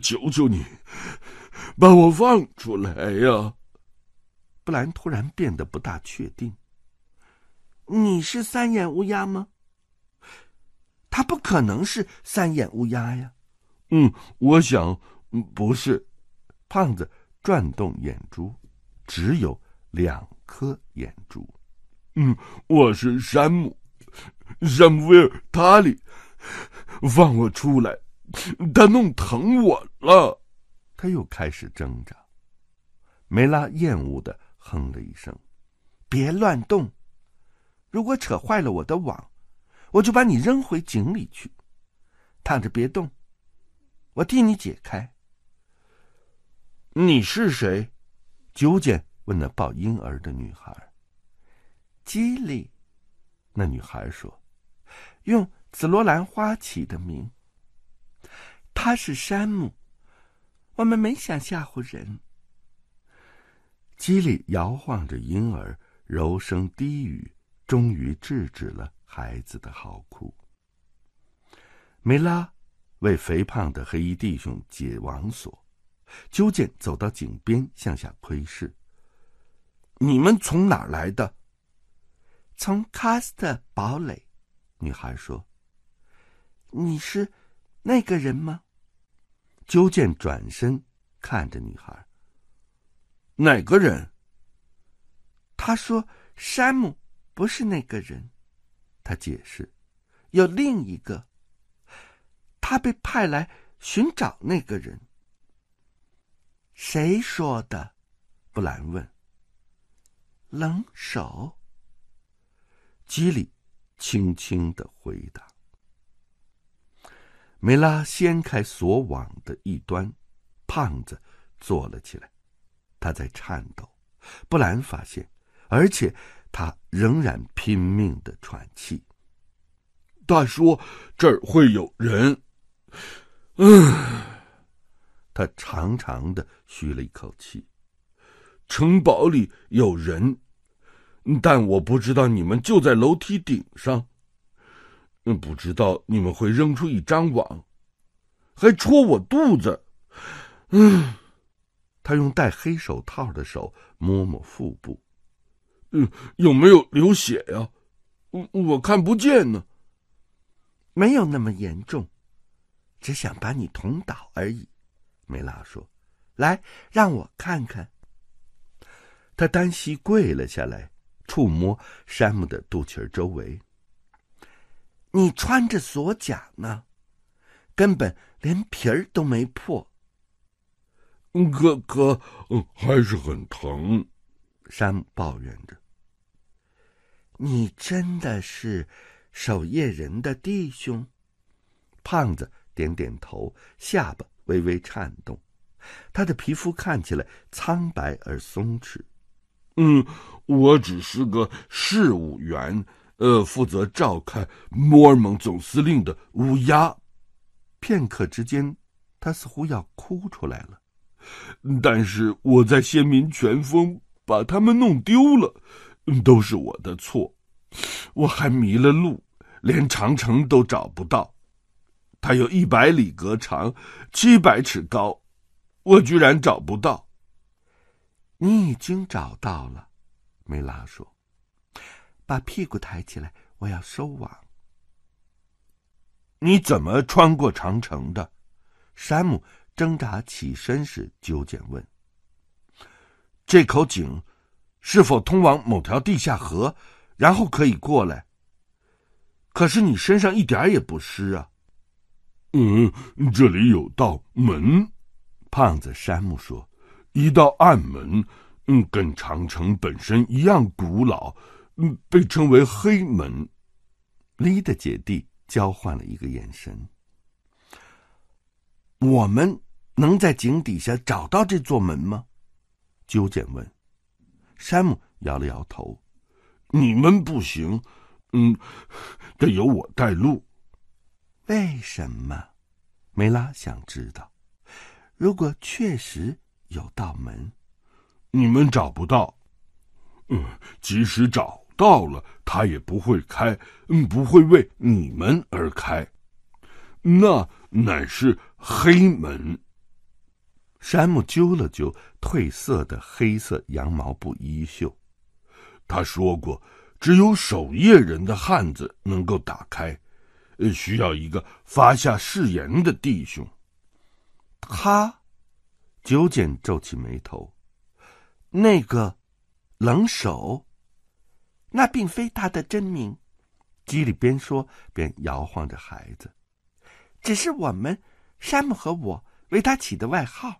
Speaker 1: 求求你，把我放出来呀！布兰突然变得不大确定。你是三眼乌鸦吗？他不可能是三眼乌鸦呀。嗯，我想，不是。胖子转动眼珠，只有两颗眼珠。嗯，我是山姆，山姆威尔塔里。放我出来！他弄疼我了。他又开始挣扎。梅拉厌恶的哼了一声：“别乱动。”如果扯坏了我的网，我就把你扔回井里去。躺着别动，我替你解开。你是谁？九姐问那抱婴儿的女孩。基里，那女孩说：“用紫罗兰花起的名。”他是山姆。我们没想吓唬人。基里摇晃着婴儿，柔声低语。终于制止了孩子的嚎哭。梅拉为肥胖的黑衣弟兄解网索，鸠健走到井边向下窥视：“你们从哪儿来的？”“从卡斯特堡垒。”女孩说。“你是那个人吗？”鸠健转身看着女孩。“哪个人。”他说：“山姆。”不是那个人，他解释，有另一个。他被派来寻找那个人。谁说的？布兰问。冷手。吉利轻轻的回答。梅拉掀开锁网的一端，胖子坐了起来，他在颤抖。布兰发现，而且。他仍然拼命的喘气。他说：“这儿会有人。”嗯，他长长的吁了一口气。城堡里有人，但我不知道你们就在楼梯顶上。不知道你们会扔出一张网，还戳我肚子。嗯，他用戴黑手套的手摸摸腹部。嗯，有没有流血呀？我我看不见呢。没有那么严重，只想把你捅倒而已。梅拉说：“来，让我看看。”他单膝跪了下来，触摸山姆的肚脐周围。你穿着锁甲呢，根本连皮儿都没破。可可，还是很疼。山抱怨着：“你真的是守夜人的弟兄？”胖子点点头，下巴微微颤动。他的皮肤看起来苍白而松弛。“嗯，我只是个事务员，呃，负责照看摩尔蒙总司令的乌鸦。”片刻之间，他似乎要哭出来了。但是我在先民全峰。把他们弄丢了，都是我的错。我还迷了路，连长城都找不到。它有一百里格长，七百尺高，我居然找不到。你已经找到了，梅拉说。把屁股抬起来，我要收网。你怎么穿过长城的？山姆挣扎起身时，纠结问。这口井是否通往某条地下河，然后可以过来？可是你身上一点也不湿啊！嗯，这里有道门，胖子山姆说：“一道暗门，嗯，跟长城本身一样古老，嗯，被称为黑门。”丽的姐弟交换了一个眼神。我们能在井底下找到这座门吗？纠间问：“山姆摇了摇头，你们不行，嗯，得由我带路。为什么？梅拉想知道。如果确实有道门，你们找不到。嗯，即使找到了，他也不会开，嗯，不会为你们而开。那乃是黑门。”山姆揪了揪褪色的黑色羊毛布衣袖，他说过：“只有守夜人的汉子能够打开，呃，需要一个发下誓言的弟兄。”他，九简皱起眉头：“那个，冷手，那并非他的真名。”基里边说边摇晃着孩子：“只是我们，山姆和我为他起的外号。”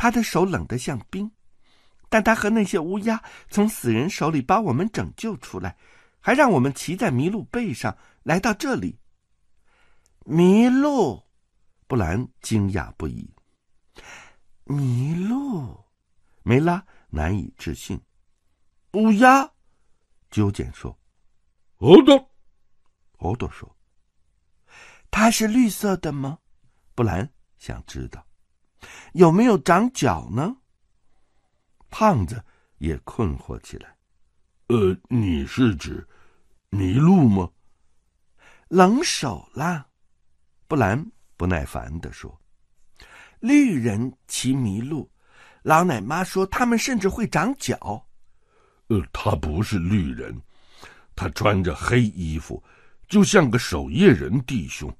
Speaker 1: 他的手冷得像冰，但他和那些乌鸦从死人手里把我们拯救出来，还让我们骑在麋鹿背上来到这里。麋鹿，布兰惊讶不已。麋鹿，梅拉难以置信。乌鸦，纠简说。奥多，奥多说。它是绿色的吗？布兰想知道。有没有长脚呢？胖子也困惑起来。呃，你是指麋鹿吗？冷手啦，布兰不耐烦的说：“绿人骑麋鹿，老奶妈说他们甚至会长脚。呃，他不是绿人，他穿着黑衣服，就像个守夜人弟兄。”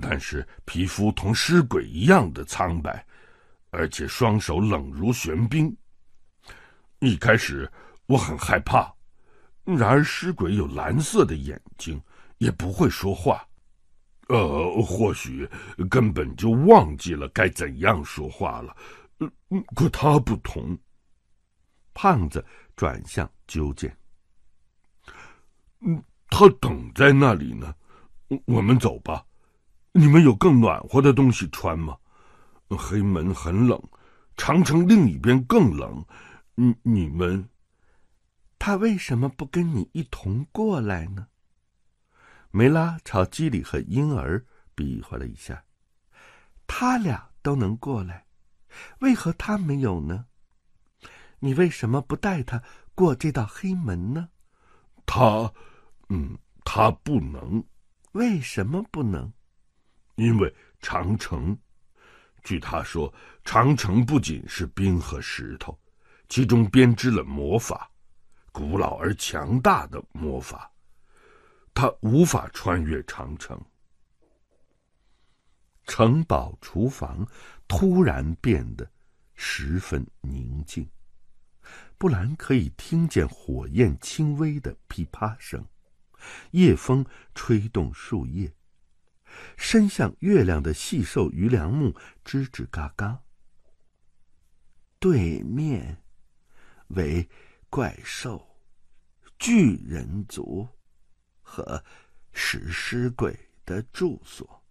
Speaker 1: 但是皮肤同尸鬼一样的苍白，而且双手冷如玄冰。一开始我很害怕，然而尸鬼有蓝色的眼睛，也不会说话。呃，或许根本就忘记了该怎样说话了。可他不同。胖子转向纠结。嗯，他等在那里呢。我们走吧。你们有更暖和的东西穿吗？黑门很冷，长城另一边更冷。你你们，他为什么不跟你一同过来呢？梅拉朝基里和婴儿比划了一下，他俩都能过来，为何他没有呢？你为什么不带他过这道黑门呢？他，嗯，他不能。为什么不能？因为长城，据他说，长城不仅是冰和石头，其中编织了魔法，古老而强大的魔法。他无法穿越长城。城堡厨房突然变得十分宁静，布兰可以听见火焰轻微的噼啪声，夜风吹动树叶。伸向月亮的细瘦鱼梁木吱吱嘎嘎。对面，为怪兽、巨人族和食尸鬼的住所。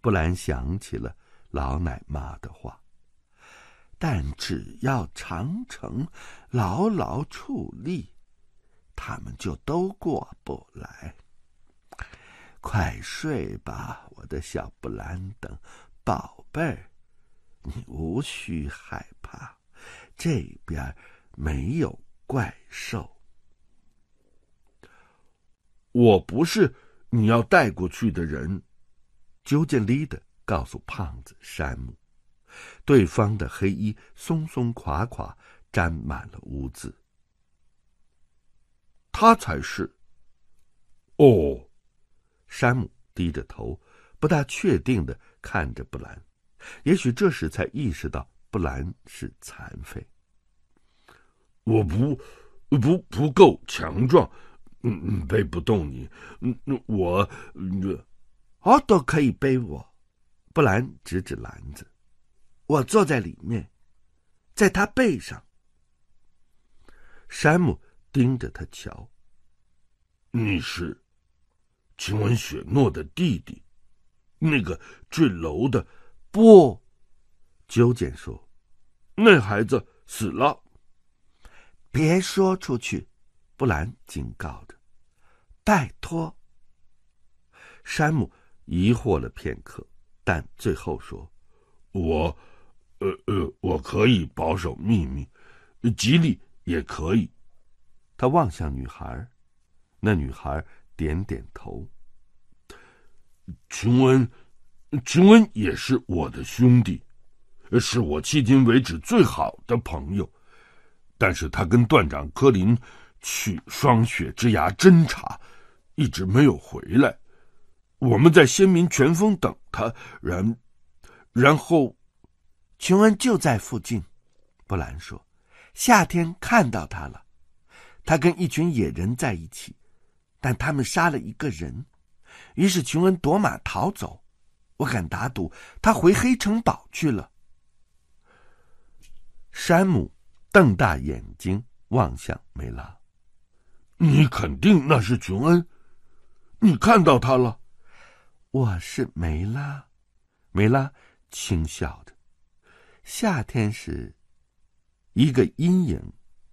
Speaker 1: 布兰想起了老奶妈的话，但只要长城牢牢矗立，他们就都过不来。快睡吧，我的小布兰登，宝贝儿，你无需害怕，这边没有怪兽。我不是你要带过去的人，究竟丽德告诉胖子山姆，对方的黑衣松松垮垮，沾满了污渍。他才是。哦。山姆低着头，不大确定的看着布兰，也许这时才意识到布兰是残废。我不，不不够强壮，嗯嗯，背不动你，嗯，我，嗯，我都可以背我。布兰指指篮子，我坐在里面，在他背上。山姆盯着他瞧，你是。请问雪诺的弟弟，那个坠楼的，不，纠简说，那孩子死了。别说出去，布兰警告着。拜托。山姆疑惑了片刻，但最后说：“我，呃呃，我可以保守秘密，吉利也可以。”他望向女孩，那女孩。点点头。琼恩，琼恩也是我的兄弟，是我迄今为止最好的朋友。但是他跟段长柯林去霜雪之崖侦查，一直没有回来。我们在先民泉峰等他，然然后，琼恩就在附近。布兰说：“夏天看到他了，他跟一群野人在一起。”但他们杀了一个人，于是琼恩夺马逃走。我敢打赌，他回黑城堡去了。山姆瞪大眼睛望向梅拉：“你肯定那是琼恩？你看到他了？”“我是梅拉。”梅拉轻笑着。夏天时，一个阴影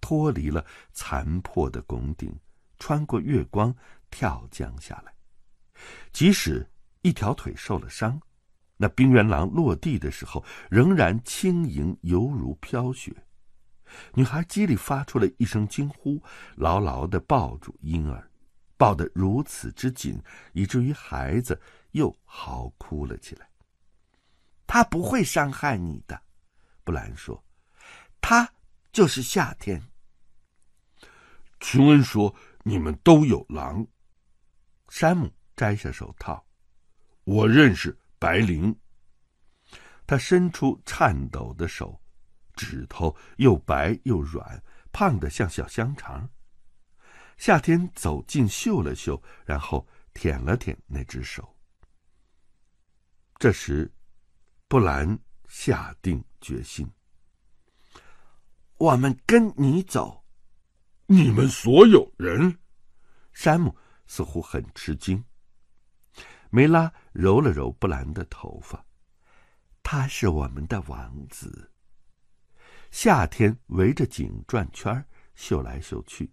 Speaker 1: 脱离了残破的拱顶。穿过月光，跳江下来。即使一条腿受了伤，那冰原狼落地的时候仍然轻盈，犹如飘雪。女孩机里发出了一声惊呼，牢牢的抱住婴儿，抱得如此之紧，以至于孩子又嚎哭了起来。他不会伤害你的，布兰说：“他就是夏天。”琼恩说。你们都有狼。山姆摘下手套，我认识白灵。他伸出颤抖的手，指头又白又软，胖得像小香肠。夏天走近嗅了嗅，然后舔了舔那只手。这时，布兰下定决心：“我们跟你走。”你们所有人，山姆似乎很吃惊。梅拉揉了揉布兰的头发，他是我们的王子。夏天围着井转圈，嗅来嗅去，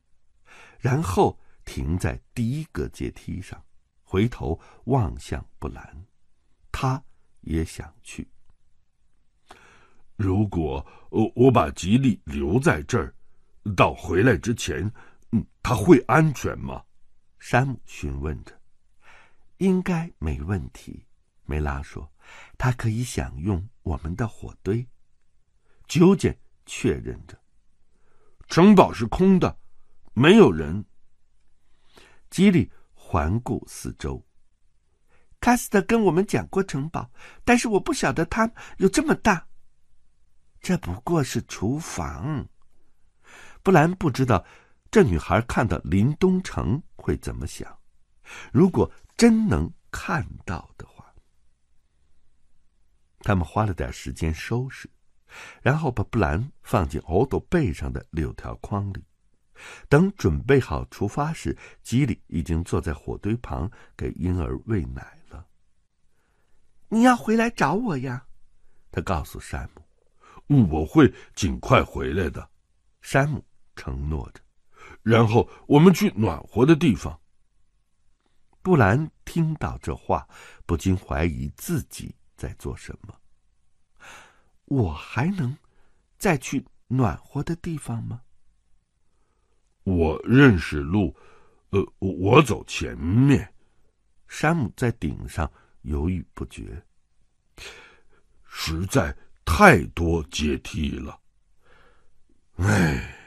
Speaker 1: 然后停在第一个阶梯上，回头望向布兰，他也想去。如果我我把吉利留在这儿。到回来之前，嗯，他会安全吗？山姆询问着。应该没问题，梅拉说。他可以享用我们的火堆，九姐确认着。城堡是空的，没有人。基里环顾四周。卡斯特跟我们讲过城堡，但是我不晓得它有这么大。这不过是厨房。布兰不知道，这女孩看到林东城会怎么想。如果真能看到的话，他们花了点时间收拾，然后把布兰放进欧朵背上的柳条筐里。等准备好出发时，吉里已经坐在火堆旁给婴儿喂奶了。“你要回来找我呀？”他告诉山姆，“我会尽快回来的。”山姆。承诺着，然后我们去暖和的地方。布兰听到这话，不禁怀疑自己在做什么。我还能再去暖和的地方吗？我认识路，呃，我走前面。山姆在顶上犹豫不决，实在太多阶梯了。唉。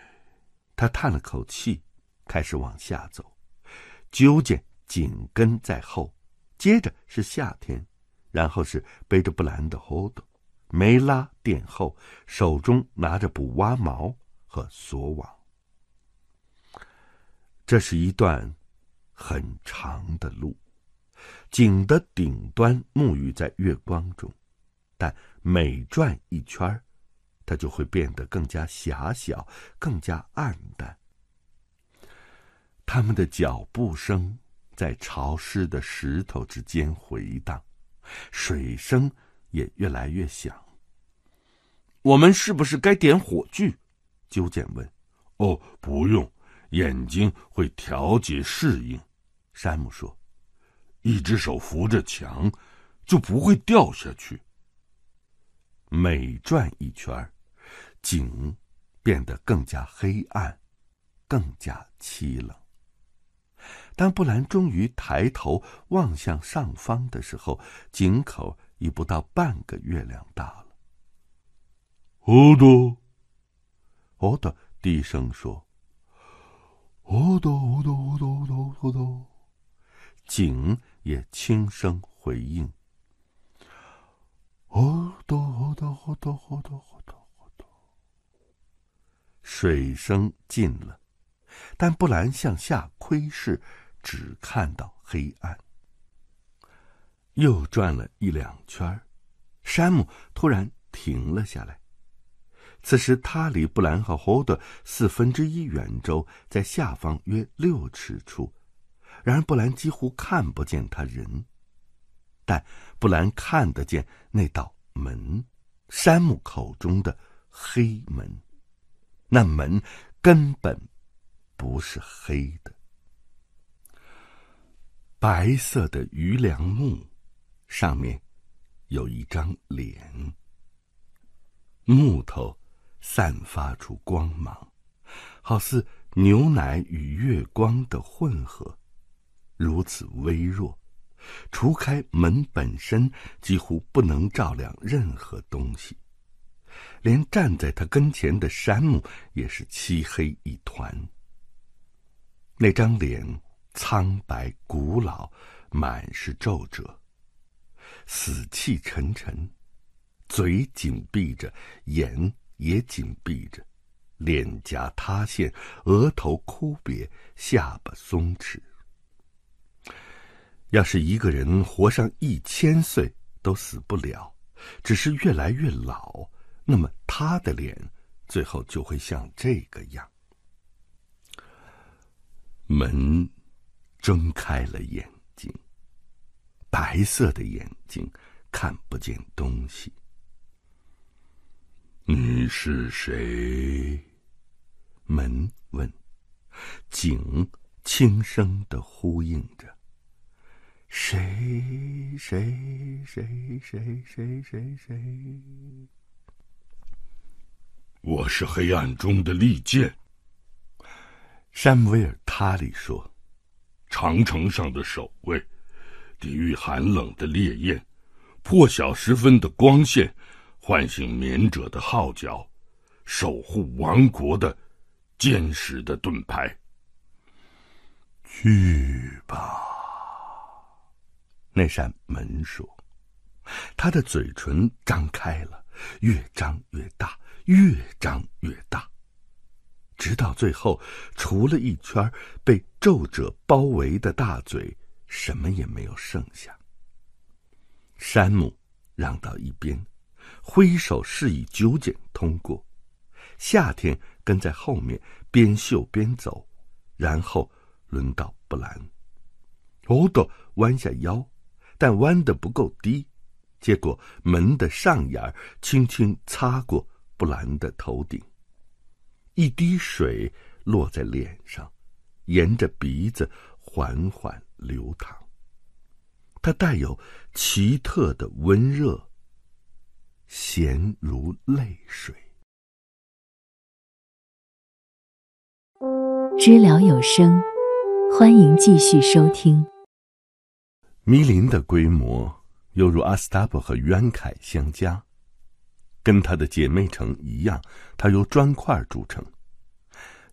Speaker 1: 他叹了口气，开始往下走，纠结紧跟在后，接着是夏天，然后是背着布兰的 hold 梅拉殿后，手中拿着捕蛙毛和索网。这是一段很长的路，井的顶端沐浴在月光中，但每转一圈它就会变得更加狭小，更加暗淡。他们的脚步声在潮湿的石头之间回荡，水声也越来越响。我们是不是该点火炬？鸠健问。哦，不用，眼睛会调节适应。山姆说，一只手扶着墙，就不会掉下去。每转一圈。井变得更加黑暗，更加凄冷。当布兰终于抬头望向上方的时候，井口已不到半个月亮大了。奥多，奥多低声说：“奥多，奥多，奥多，奥多，奥多。”井也轻声回应：“奥多，奥多，奥多，奥多。”水声近了，但布兰向下窥视，只看到黑暗。又转了一两圈，山姆突然停了下来。此时他离布兰和霍德四分之一圆周在下方约六尺处，然而布兰几乎看不见他人，但布兰看得见那道门——山姆口中的黑门。那门根本不是黑的，白色的余梁木上面有一张脸，木头散发出光芒，好似牛奶与月光的混合，如此微弱，除开门本身，几乎不能照亮任何东西。连站在他跟前的山姆也是漆黑一团。那张脸苍白、古老，满是皱褶，死气沉沉，嘴紧闭着，眼也紧闭着，脸颊塌陷，额头枯瘪，下巴松弛。要是一个人活上一千岁都死不了，只是越来越老。那么他的脸最后就会像这个样。门睁开了眼睛，白色的眼睛看不见东西。你是谁？门问。井轻声的呼应着。谁谁谁谁谁谁谁。我是黑暗中的利剑，山维尔塔里说：“长城上的守卫，抵御寒冷的烈焰，破晓时分的光线，唤醒眠者的号角，守护王国的坚实的盾牌。”去吧，那扇门说，他的嘴唇张开了，越张越大。越张越大，直到最后，除了一圈被皱褶包围的大嘴，什么也没有剩下。山姆让到一边，挥手示意九简通过。夏天跟在后面，边嗅边走，然后轮到布兰。欧的弯下腰，但弯的不够低，结果门的上沿轻轻擦过。布兰的头顶，一滴水落在脸上，沿着鼻子缓缓流淌。它带有奇特的温热，咸如泪水。知了有声，欢迎继续收听。迷林的规模犹如阿斯达布和渊凯相加。跟他的姐妹城一样，它由砖块组成。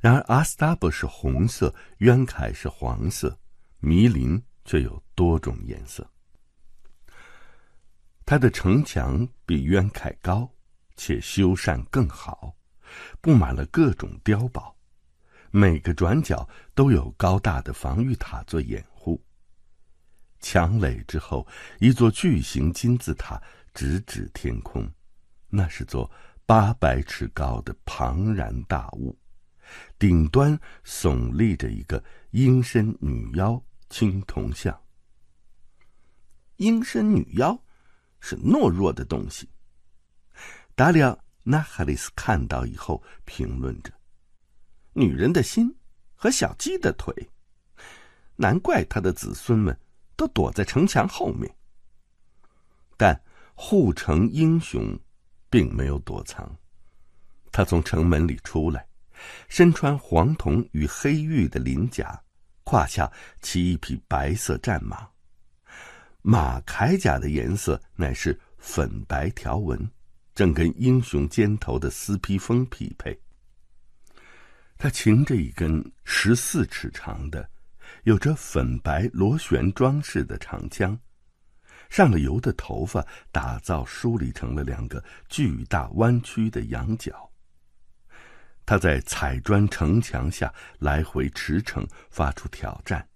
Speaker 1: 然而，阿斯塔布是红色，渊凯是黄色，迷林却有多种颜色。它的城墙比渊凯高，且修缮更好，布满了各种碉堡，每个转角都有高大的防御塔做掩护。墙垒之后，一座巨型金字塔直指天空。那是座八百尺高的庞然大物，顶端耸立着一个鹰身女妖青铜像。鹰身女妖，是懦弱的东西。达里奥·纳哈里斯看到以后评论着：“女人的心，和小鸡的腿，难怪他的子孙们都躲在城墙后面。”但护城英雄。并没有躲藏，他从城门里出来，身穿黄铜与黑玉的鳞甲，胯下骑一匹白色战马，马铠甲的颜色乃是粉白条纹，正跟英雄肩头的丝披风匹配。他擎着一根十四尺长的、有着粉白螺旋装饰的长枪。上了油的头发打造梳理成了两个巨大弯曲的羊角。他在彩砖城墙下来回驰骋，发出挑战，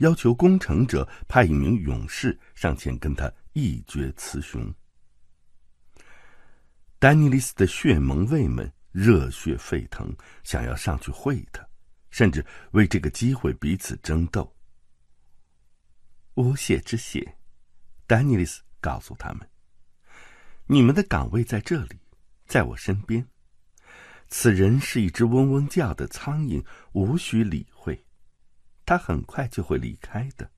Speaker 1: 要求攻城者派一名勇士上前跟他一决雌雄。丹尼利斯的血盟卫们热血沸腾，想要上去会他，甚至为这个机会彼此争斗。无血之血。丹尼利斯告诉他们：“你们的岗位在这里，在我身边。此人是一只嗡嗡叫的苍蝇，无需理会，他很快就会离开的。”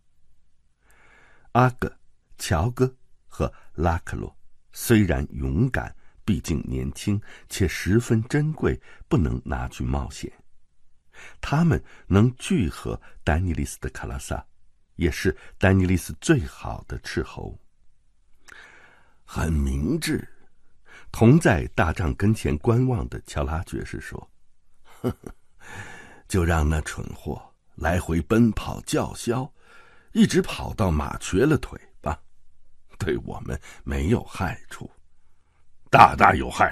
Speaker 1: 阿格、乔哥和拉克洛虽然勇敢，毕竟年轻且十分珍贵，不能拿去冒险。他们能聚合丹尼利斯的卡拉萨。也是丹尼利斯最好的斥候，很明智。同在大帐跟前观望的乔拉爵士说：“ 就让那蠢货来回奔跑叫嚣，一直跑到马瘸了腿吧，对我们没有害处，大大有害。”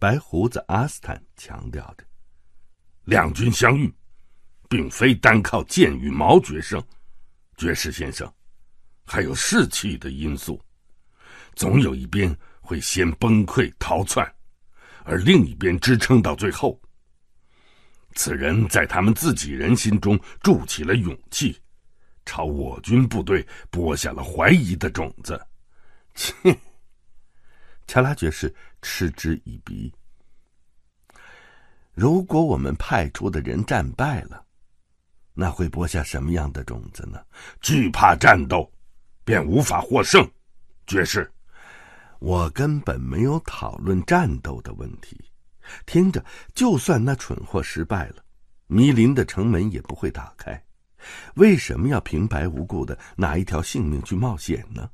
Speaker 1: 白胡子阿斯坦强调的，两军相遇，并非单靠剑与矛决胜。爵士先生，还有士气的因素，总有一边会先崩溃逃窜，而另一边支撑到最后。此人在他们自己人心中筑起了勇气，朝我军部队播下了怀疑的种子。切，乔拉爵士嗤之以鼻。如果我们派出的人战败了，那会播下什么样的种子呢？惧怕战斗，便无法获胜。爵士，我根本没有讨论战斗的问题。听着，就算那蠢货失败了，迷林的城门也不会打开。为什么要平白无故的拿一条性命去冒险呢？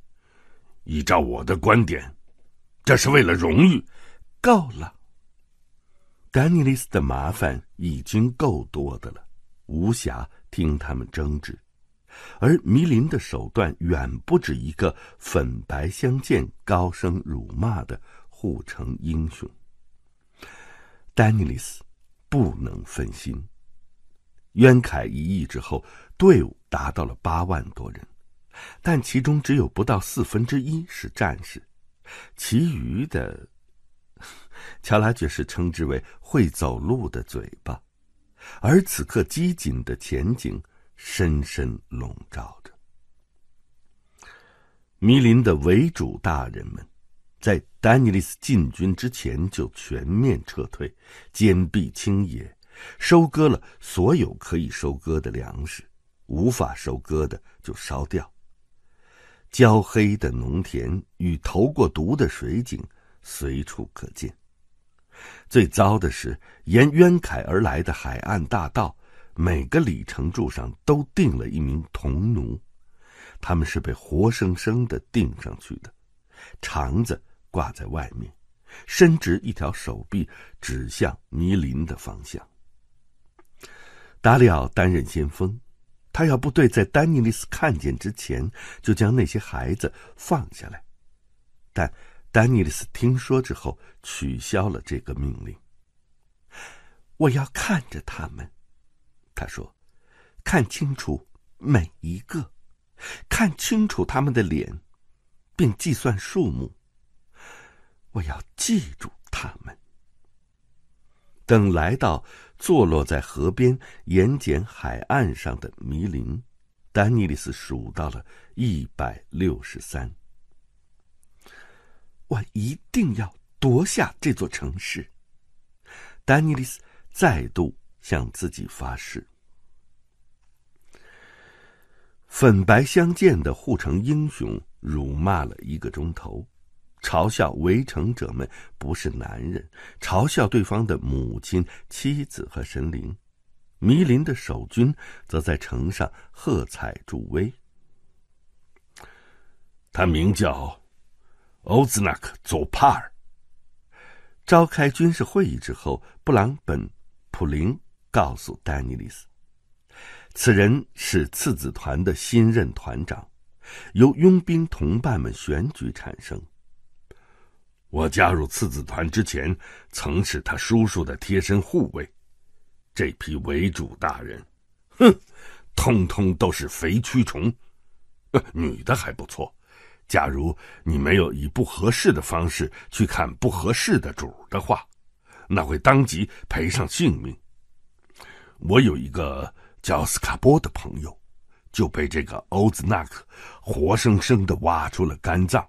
Speaker 1: 依照我的观点，这是为了荣誉。够了，丹尼利斯的麻烦已经够多的了。无暇听他们争执，而迷林的手段远不止一个粉白相间、高声辱骂的护城英雄。丹尼利斯不能分心。渊凯一役之后，队伍达到了八万多人，但其中只有不到四分之一是战士，其余的，乔拉爵士称之为“会走路的嘴巴”。而此刻，机警的前景深深笼罩着。迷林的为主大人们，在丹尼利斯进军之前就全面撤退，坚壁清野，收割了所有可以收割的粮食，无法收割的就烧掉。焦黑的农田与投过毒的水井随处可见。最糟的是，沿渊凯而来的海岸大道，每个里程柱上都钉了一名童奴，他们是被活生生地钉上去的，肠子挂在外面，伸直一条手臂，指向迷林的方向。达里奥担任先锋，他要部队在丹尼利斯看见之前就将那些孩子放下来，但。丹尼利斯听说之后，取消了这个命令。我要看着他们，他说：“看清楚每一个，看清楚他们的脸，并计算数目。我要记住他们。”等来到坐落在河边盐碱海岸上的迷林，丹尼利斯数到了一百六十三。我一定要夺下这座城市，丹尼利斯再度向自己发誓。粉白相间的护城英雄辱骂了一个钟头，嘲笑围城者们不是男人，嘲笑对方的母亲、妻子和神灵。迷林的守军则在城上喝彩助威。他名叫。欧兹纳克·祖帕尔。召开军事会议之后，布朗本·普林告诉丹尼利斯：“此人是次子团的新任团长，由佣兵同伴们选举产生。我加入次子团之前，曾是他叔叔的贴身护卫。这批为主大人，哼，通通都是肥蛆虫，女的还不错。”假如你没有以不合适的方式去看不合适的主儿的话，那会当即赔上性命。我有一个叫斯卡波的朋友，就被这个欧兹纳克活生生地挖出了肝脏。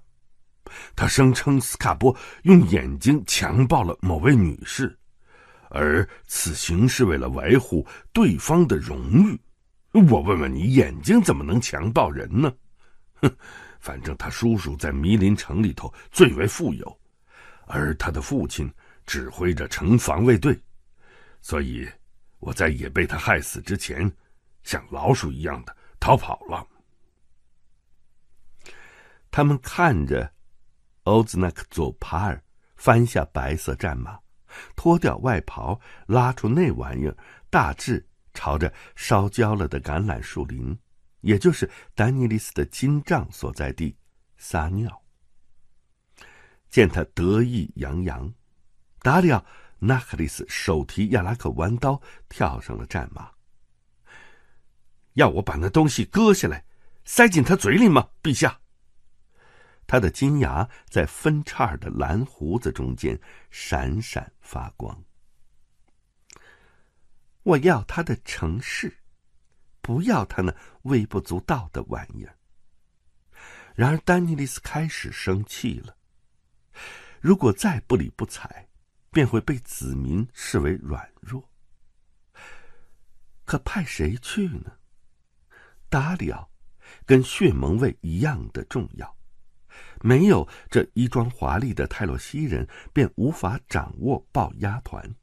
Speaker 1: 他声称斯卡波用眼睛强暴了某位女士，而此行是为了维护对方的荣誉。我问问你，眼睛怎么能强暴人呢？哼！反正他叔叔在迷林城里头最为富有，而他的父亲指挥着城防卫队，所以我在也被他害死之前，像老鼠一样的逃跑了。他们看着欧兹纳克佐帕尔翻下白色战马，脱掉外袍，拉出那玩意儿，大致朝着烧焦了的橄榄树林。也就是丹尼利斯的金帐所在地，撒尿。见他得意洋洋，达里奥·纳克利斯手提亚拉克弯刀跳上了战马。要我把那东西割下来，塞进他嘴里吗，陛下？他的金牙在分叉的蓝胡子中间闪闪发光。我要他的城市。不要他那微不足道的玩意儿。然而，丹尼利斯开始生气了。如果再不理不睬，便会被子民视为软弱。可派谁去呢？达里奥，跟血盟卫一样的重要。没有这衣装华丽的泰洛西人，便无法掌握暴压团。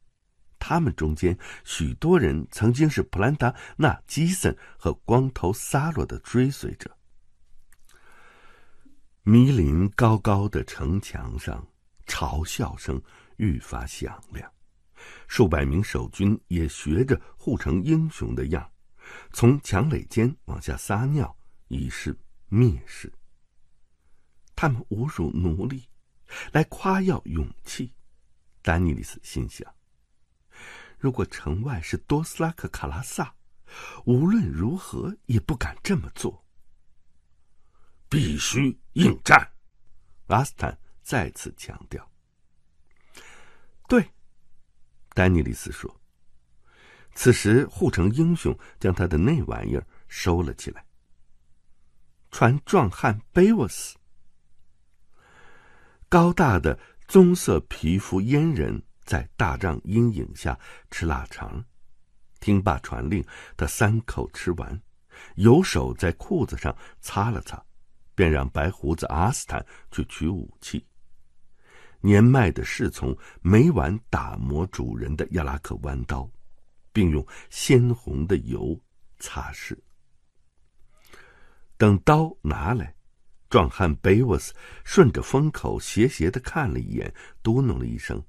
Speaker 1: 他们中间许多人曾经是普兰达、纳基森和光头萨洛的追随者。迷林高高的城墙上，嘲笑声愈发响亮，数百名守军也学着护城英雄的样，从墙垒间往下撒尿，以示蔑视。他们侮辱奴隶，来夸耀勇气。丹尼里斯心想。如果城外是多斯拉克卡拉萨，无论如何也不敢这么做。必须应战，阿斯坦再次强调。对，丹尼里斯说。此时护城英雄将他的那玩意儿收了起来。船壮汉贝沃斯，高大的棕色皮肤阉人。在大帐阴影下吃腊肠，听罢传令，他三口吃完，有手在裤子上擦了擦，便让白胡子阿斯坦去取武器。年迈的侍从每晚打磨主人的亚拉克弯刀，并用鲜红的油擦拭。等刀拿来，壮汉贝沃斯顺着风口斜斜的看了一眼，嘟哝了一声。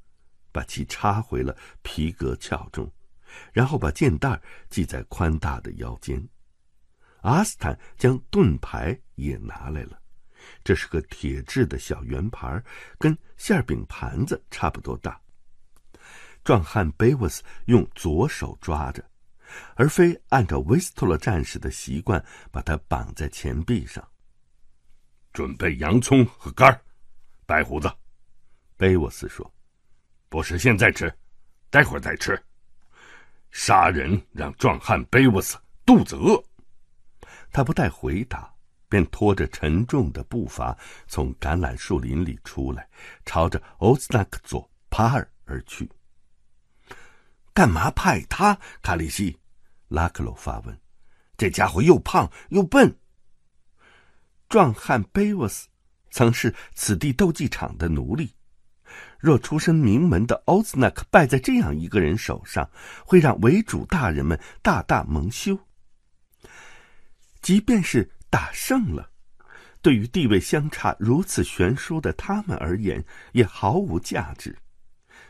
Speaker 1: 把其插回了皮革鞘中，然后把剑袋系在宽大的腰间。阿斯坦将盾牌也拿来了，这是个铁制的小圆盘，跟馅饼盘子差不多大。壮汉贝沃斯用左手抓着，而非按照维斯托勒战士的习惯把它绑在前臂上。准备洋葱和肝儿，白胡子，贝沃斯说。不是现在吃，待会儿再吃。杀人让壮汉贝不斯肚子饿，他不待回答，便拖着沉重的步伐从橄榄树林里出来，朝着欧斯纳克佐帕尔而去。干嘛派他？卡里希拉克鲁发问。这家伙又胖又笨。壮汉贝沃斯曾是此地斗技场的奴隶。若出身名门的奥 n 纳克败在这样一个人手上，会让为主大人们大大蒙羞。即便是打胜了，对于地位相差如此悬殊的他们而言，也毫无价值。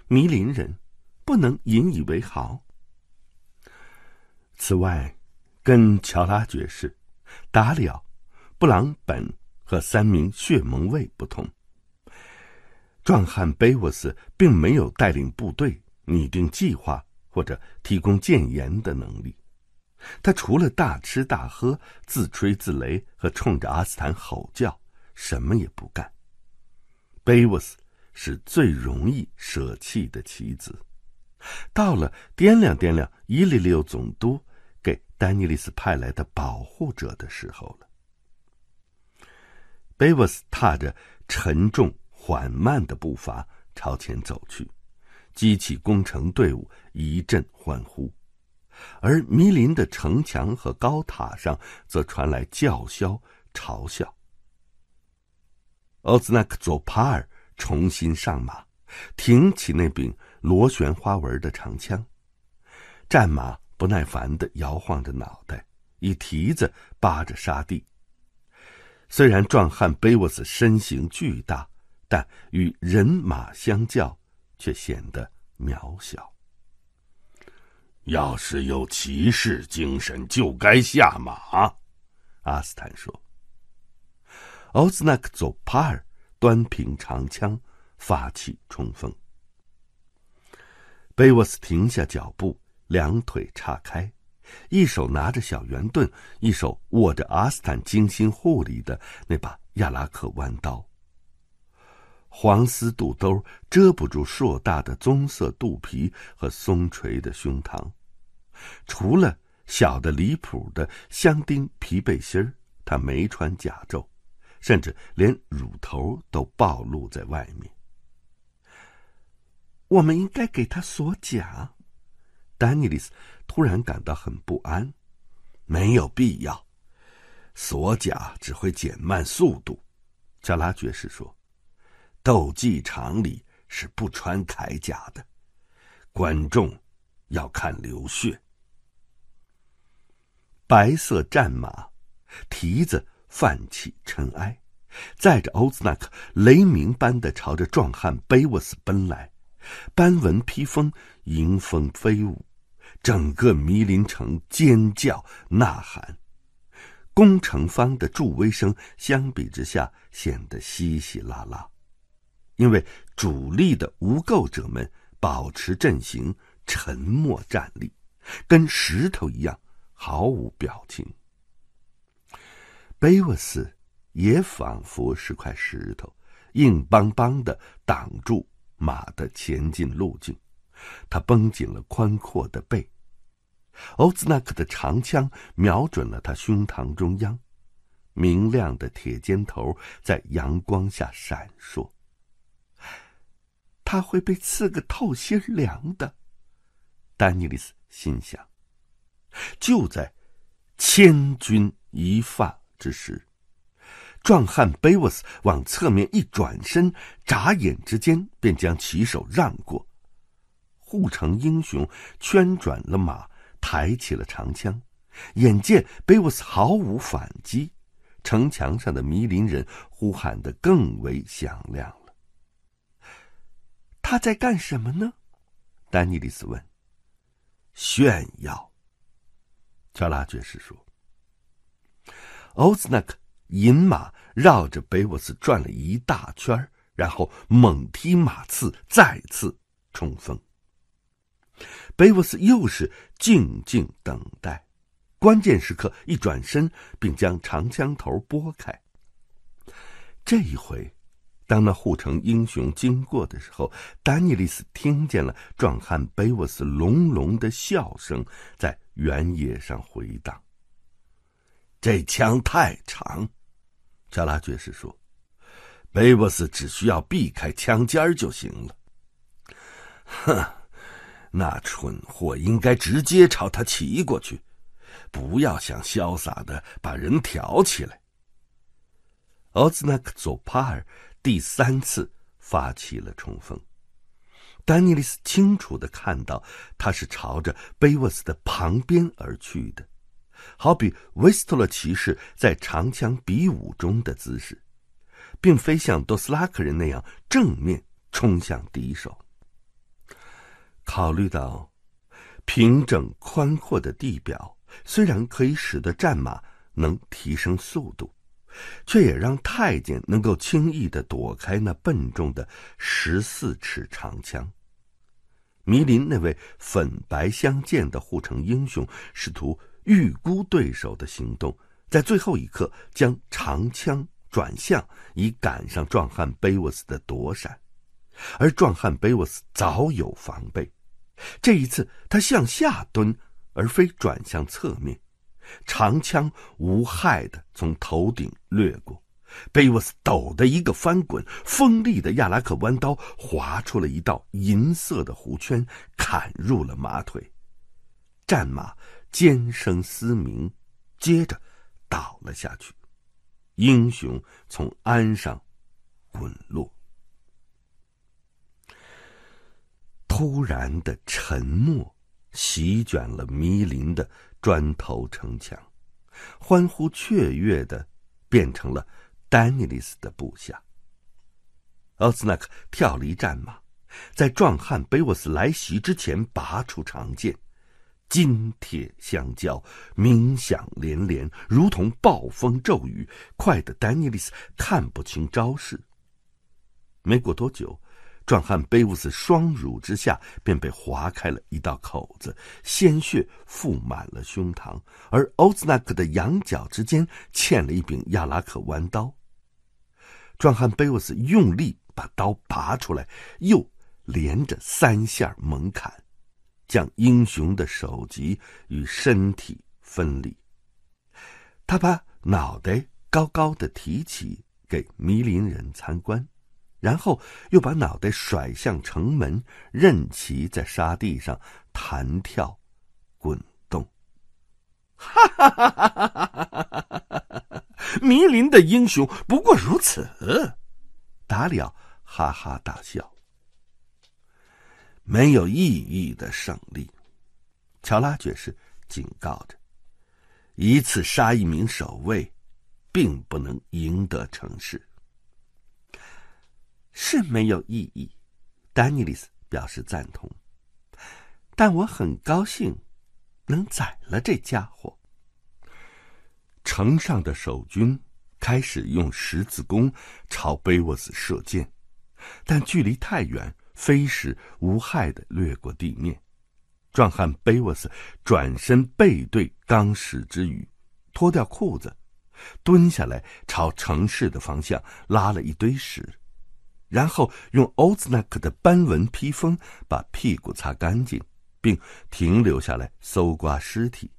Speaker 1: 迷林人不能引以为豪。此外，跟乔拉爵士、达里奥、布朗本和三名血盟卫不同。壮汉贝沃斯并没有带领部队、拟定计划或者提供谏言的能力，他除了大吃大喝、自吹自擂和冲着阿斯坦吼叫，什么也不干。贝沃斯是最容易舍弃的棋子，到了掂量掂量伊利利总督给丹尼利斯派来的保护者的时候了。贝沃斯踏着沉重。缓慢的步伐朝前走去，激起攻城队伍一阵欢呼，而迷林的城墙和高塔上则传来叫嚣、嘲笑。奥斯纳克佐帕尔重新上马，挺起那柄螺旋花纹的长枪，战马不耐烦地摇晃着脑袋，以蹄子扒着沙地。虽然壮汉贝沃斯身形巨大。但与人马相较，却显得渺小。要是有骑士精神，就该下马。”阿斯坦说。奥斯纳克走帕尔端平长枪，发起冲锋。贝沃斯停下脚步，两腿岔开，一手拿着小圆盾，一手握着阿斯坦精心护理的那把亚拉克弯刀。黄丝肚兜遮不住硕大的棕色肚皮和松垂的胸膛，除了小的离谱的香丁皮背心儿，他没穿甲胄，甚至连乳头都暴露在外面。我们应该给他锁甲。丹尼利斯突然感到很不安。没有必要，锁甲只会减慢速度。加拉爵士说。斗技场里是不穿铠甲的，观众要看流血。白色战马，蹄子泛起尘埃，载着欧兹纳克，雷鸣般的朝着壮汉贝沃斯奔来。斑纹披风迎风飞舞，整个迷林城尖叫呐喊，攻城方的助威声相比之下显得稀稀拉拉。因为主力的无垢者们保持阵型，沉默站立，跟石头一样毫无表情。贝沃斯也仿佛是块石头，硬邦邦的挡住马的前进路径。他绷紧了宽阔的背。欧兹纳克的长枪瞄准了他胸膛中央，明亮的铁尖头在阳光下闪烁。他会被刺个透心凉的，丹尼利斯心想。就在千钧一发之时，壮汉贝沃斯往侧面一转身，眨眼之间便将骑手让过。护城英雄圈转了马，抬起了长枪。眼见贝沃斯毫无反击，城墙上的迷林人呼喊得更为响亮了。他在干什么呢？丹尼里斯问。炫耀。乔拉爵士说：“奥斯纳克银马绕着贝沃斯转了一大圈，然后猛踢马刺，再次冲锋。贝沃斯又是静静等待，关键时刻一转身，并将长枪头拨开。这一回。”当那护城英雄经过的时候，丹尼利斯听见了壮汉贝沃斯隆隆的笑声在原野上回荡。这枪太长，乔拉爵士说：“贝沃斯只需要避开枪尖儿就行了。”哼，那蠢货应该直接朝他骑过去，不要想潇洒的把人挑起来。奥兹纳克佐帕尔。第三次发起了冲锋，丹尼利斯清楚的看到，他是朝着贝沃斯的旁边而去的，好比威斯特勒骑士在长枪比武中的姿势，并非像多斯拉克人那样正面冲向敌手。考虑到平整宽阔的地表，虽然可以使得战马能提升速度。却也让太监能够轻易的躲开那笨重的十四尺长枪。迷林那位粉白相间的护城英雄试图预估对手的行动，在最后一刻将长枪转向，以赶上壮汉贝沃斯的躲闪。而壮汉贝沃斯早有防备，这一次他向下蹲，而非转向侧面。长枪无害的从头顶掠过，贝沃斯抖的一个翻滚，锋利的亚拉克弯刀划出了一道银色的弧圈，砍入了马腿，战马尖声嘶鸣，接着倒了下去，英雄从鞍上滚落。突然的沉默席卷了迷林的。砖头城墙，欢呼雀跃的变成了丹尼利斯的部下。奥斯纳克跳离战马，在壮汉贝沃斯来袭之前拔出长剑，金铁相交，鸣响连连，如同暴风骤雨，快得丹尼利斯看不清招式。没过多久。壮汉背负斯双乳之下便被划开了一道口子，鲜血覆满了胸膛。而欧兹纳克的羊角之间嵌了一柄亚拉克弯刀。壮汉贝沃斯用力把刀拔出来，又连着三下猛砍，将英雄的首级与身体分离。他把脑袋高高的提起，给迷林人参观。然后又把脑袋甩向城门，任其在沙地上弹跳、滚动。哈哈哈哈哈！哈迷林的英雄不过如此。达里奥哈哈大笑。没有意义的胜利，乔拉爵士警告着：“一次杀一名守卫，并不能赢得城市。”是没有意义，丹尼利斯表示赞同。但我很高兴，能宰了这家伙。城上的守军开始用十字弓朝贝沃斯射箭，但距离太远，飞石无害的掠过地面。壮汉贝沃斯转身背对钢矢之余，脱掉裤子，蹲下来朝城市的方向拉了一堆屎。然后用欧兹纳克的斑纹披风把屁股擦干净，并停留下来搜刮尸体，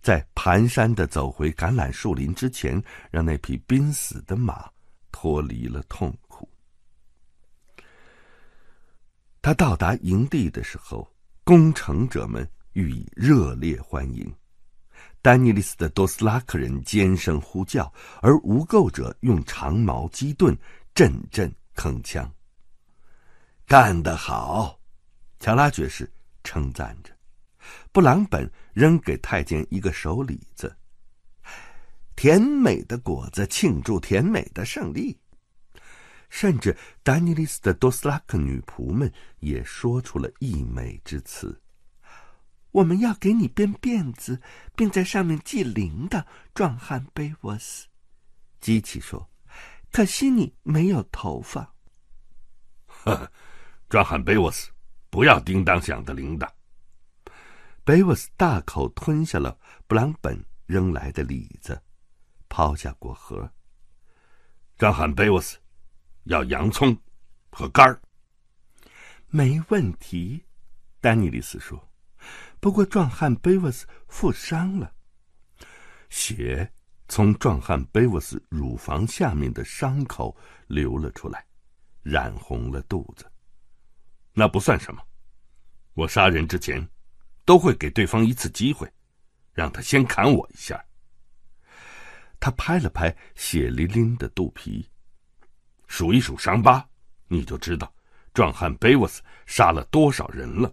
Speaker 1: 在蹒跚的走回橄榄树林之前，让那匹濒死的马脱离了痛苦。他到达营地的时候，攻城者们予以热烈欢迎，丹尼利斯的多斯拉克人尖声呼叫，而无垢者用长矛击盾，阵阵。铿锵！干得好，乔拉爵士称赞着。布朗本扔给太监一个手里子。甜美的果子，庆祝甜美的胜利。甚至丹尼利斯的多斯拉克女仆们也说出了溢美之词：“我们要给你编辫子，并在上面系铃铛，壮汉贝沃斯，机器说。可惜你没有头发。哈，壮汉贝沃斯，不要叮当响的铃铛。贝沃斯大口吞下了布朗本扔来的李子，抛下果核。壮汉贝沃斯，要洋葱，和肝儿。没问题，丹尼利斯说。不过壮汉贝沃斯负伤了，血。从壮汉贝沃斯乳房下面的伤口流了出来，染红了肚子。那不算什么，我杀人之前都会给对方一次机会，让他先砍我一下。他拍了拍血淋淋的肚皮，数一数伤疤，你就知道壮汉贝沃斯杀了多少人了。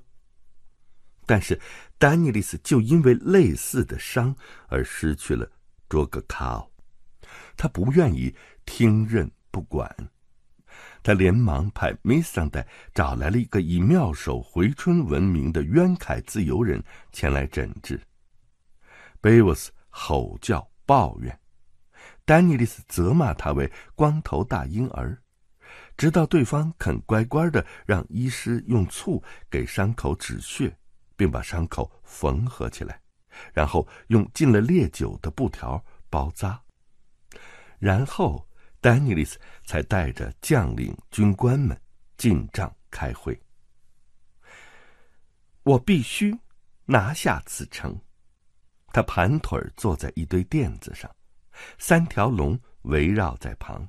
Speaker 1: 但是丹尼利斯就因为类似的伤而失去了。说个靠！他不愿意听任不管，他连忙派 m i s s n 找来了一个以妙手回春闻名的渊凯自由人前来诊治。b e 斯 s 吼叫抱怨丹尼利斯责骂他为光头大婴儿，直到对方肯乖乖的让医师用醋给伤口止血，并把伤口缝合起来。然后用浸了烈酒的布条包扎。然后丹尼利斯才带着将领、军官们进帐开会。我必须拿下此城。他盘腿坐在一堆垫子上，三条龙围绕在旁，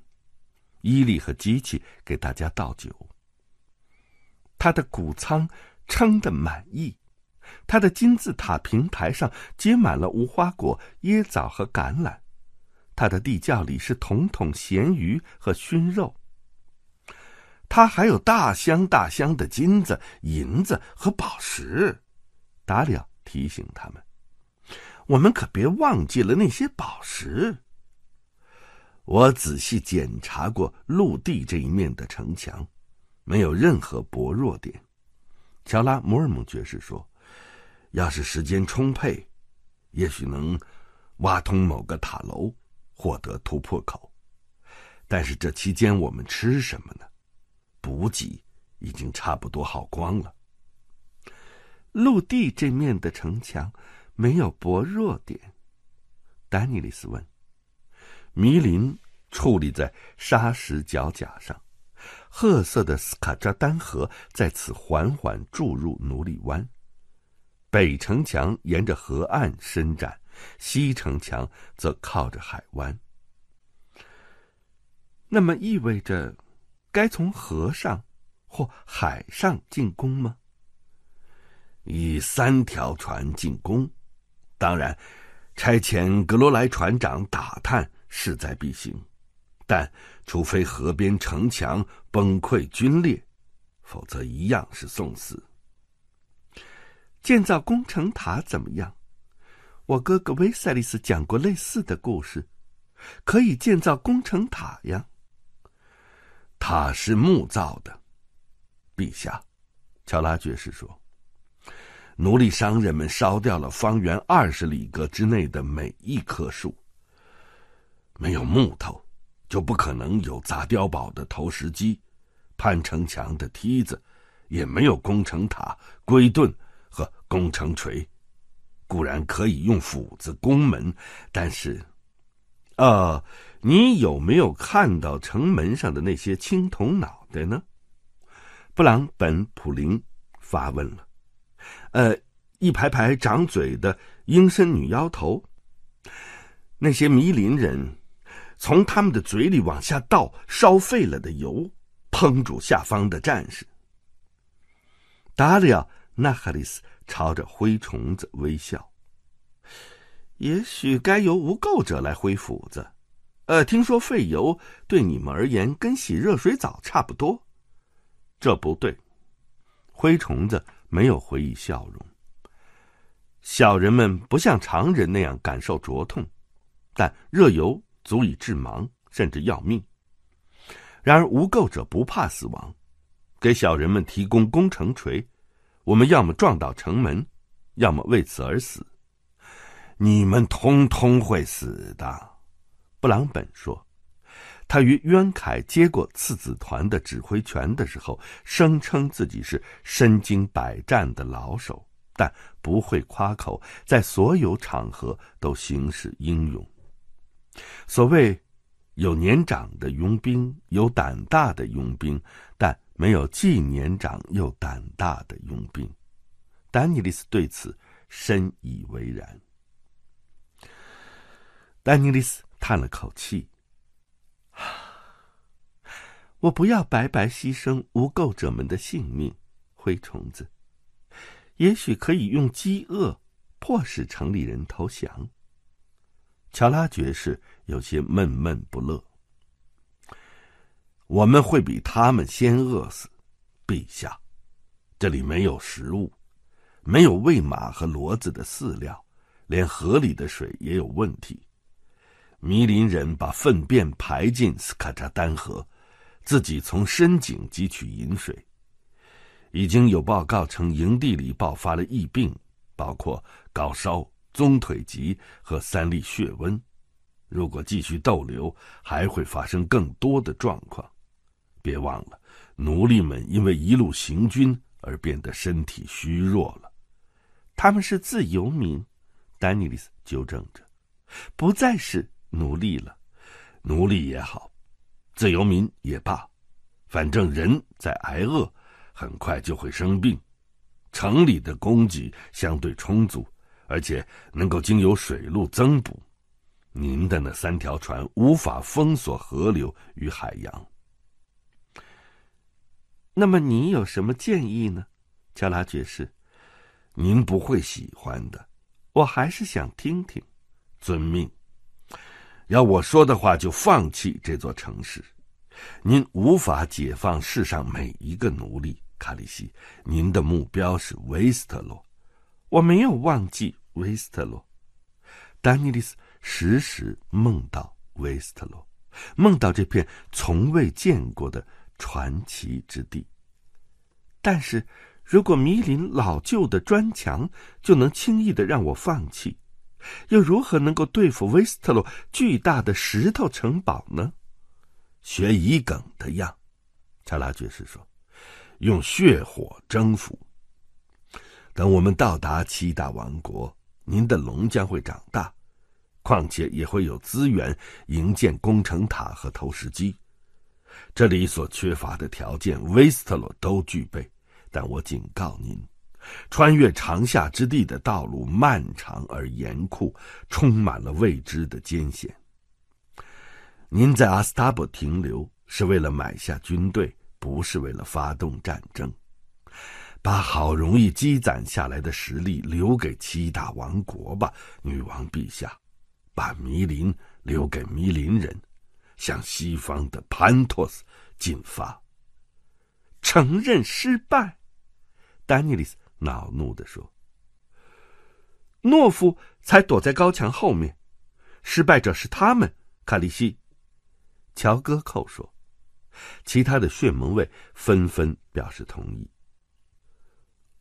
Speaker 1: 伊利和机器给大家倒酒。他的谷仓撑得满意。他的金字塔平台上结满了无花果、椰枣和橄榄，他的地窖里是桶桶咸鱼和熏肉。他还有大箱大箱的金子、银子和宝石。达里奥提醒他们：“我们可别忘记了那些宝石。”我仔细检查过陆地这一面的城墙，没有任何薄弱点。”乔拉·摩尔蒙爵士说。要是时间充沛，也许能挖通某个塔楼，获得突破口。但是这期间我们吃什么呢？补给已经差不多耗光了。陆地这面的城墙没有薄弱点，丹尼利斯问。迷林矗立在沙石角甲上，褐色的斯卡扎丹河在此缓缓注入奴隶湾。北城墙沿着河岸伸展，西城墙则靠着海湾。那么意味着，该从河上或海上进攻吗？以三条船进攻，当然，差遣格罗莱船长打探势在必行。但除非河边城墙崩溃龟裂，否则一样是送死。建造工程塔怎么样？我哥哥威塞利斯讲过类似的故事，可以建造工程塔呀。塔是木造的，陛下，乔拉爵士说，奴隶商人们烧掉了方圆二十里格之内的每一棵树。没有木头，就不可能有砸碉堡的投石机，攀城墙的梯子，也没有工程塔、龟盾。攻城锤固然可以用斧子攻门，但是，呃，你有没有看到城门上的那些青铜脑袋呢？布朗本普林发问了：“呃，一排排长嘴的鹰身女妖头，那些迷林人，从他们的嘴里往下倒烧废了的油，烹煮下方的战士。”达利亚。纳哈里斯朝着灰虫子微笑。也许该由无垢者来挥斧子。呃，听说废油对你们而言跟洗热水澡差不多。这不对。灰虫子没有回忆笑容。小人们不像常人那样感受灼痛，但热油足以致盲，甚至要命。然而无垢者不怕死亡，给小人们提供工程锤。我们要么撞倒城门，要么为此而死。你们通通会死的，布朗本说。他与渊凯接过次子团的指挥权的时候，声称自己是身经百战的老手，但不会夸口，在所有场合都行事英勇。所谓，有年长的佣兵，有胆大的佣兵，但。没有既年长又胆大的佣兵，丹尼利斯对此深以为然。丹尼利斯叹了口气：“我不要白白牺牲无垢者们的性命，灰虫子。也许可以用饥饿迫使城里人投降。”乔拉爵士有些闷闷不乐。我们会比他们先饿死，陛下。这里没有食物，没有喂马和骡子的饲料，连河里的水也有问题。迷林人把粪便排进斯卡扎丹河，自己从深井汲取饮水。已经有报告称，营地里爆发了疫病，包括高烧、棕腿疾和三粒血温。如果继续逗留，还会发生更多的状况。别忘了，奴隶们因为一路行军而变得身体虚弱了。他们是自由民，丹尼利斯纠正着，不再是奴隶了。奴隶也好，自由民也罢，反正人在挨饿，很快就会生病。城里的供给相对充足，而且能够经由水路增补。您的那三条船无法封锁河流与海洋。那么你有什么建议呢，乔拉爵士？您不会喜欢的。我还是想听听。遵命。要我说的话，就放弃这座城市。您无法解放世上每一个奴隶，卡里西。您的目标是维斯特洛。我没有忘记维斯特洛。丹尼利斯时时梦到维斯特洛，梦到这片从未见过的。传奇之地，但是如果迷林老旧的砖墙就能轻易的让我放弃，又如何能够对付威斯特洛巨大的石头城堡呢？学乙梗的样，查拉爵士说：“用血火征服。”等我们到达七大王国，您的龙将会长大，况且也会有资源营建工程塔和投石机。这里所缺乏的条件，威斯特洛都具备。但我警告您，穿越长夏之地的道路漫长而严酷，充满了未知的艰险。您在阿斯塔波停留是为了买下军队，不是为了发动战争。把好容易积攒下来的实力留给七大王国吧，女王陛下。把迷林留给迷林人。向西方的潘托斯进发。承认失败，丹尼利斯恼怒的说：“懦夫才躲在高墙后面，失败者是他们。”卡利西，乔戈寇说，其他的血盟卫纷纷表示同意。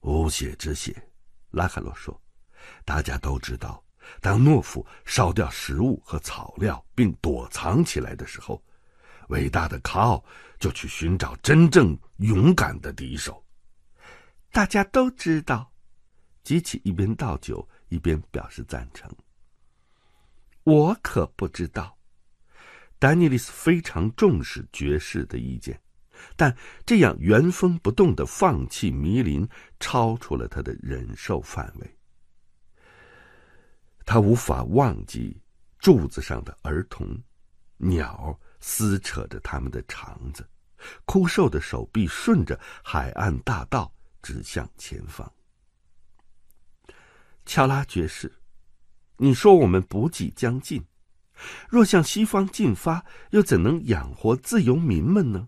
Speaker 1: 无血之血，拉卡洛说：“大家都知道。”当懦夫烧掉食物和草料，并躲藏起来的时候，伟大的卡奥就去寻找真正勇敢的敌手。大家都知道，机器一边倒酒，一边表示赞成。我可不知道，丹尼利斯非常重视爵士的意见，但这样原封不动的放弃迷林，超出了他的忍受范围。他无法忘记柱子上的儿童，鸟撕扯着他们的肠子，枯瘦的手臂顺着海岸大道指向前方。乔拉爵士，你说我们不计将近，若向西方进发，又怎能养活自由民们呢？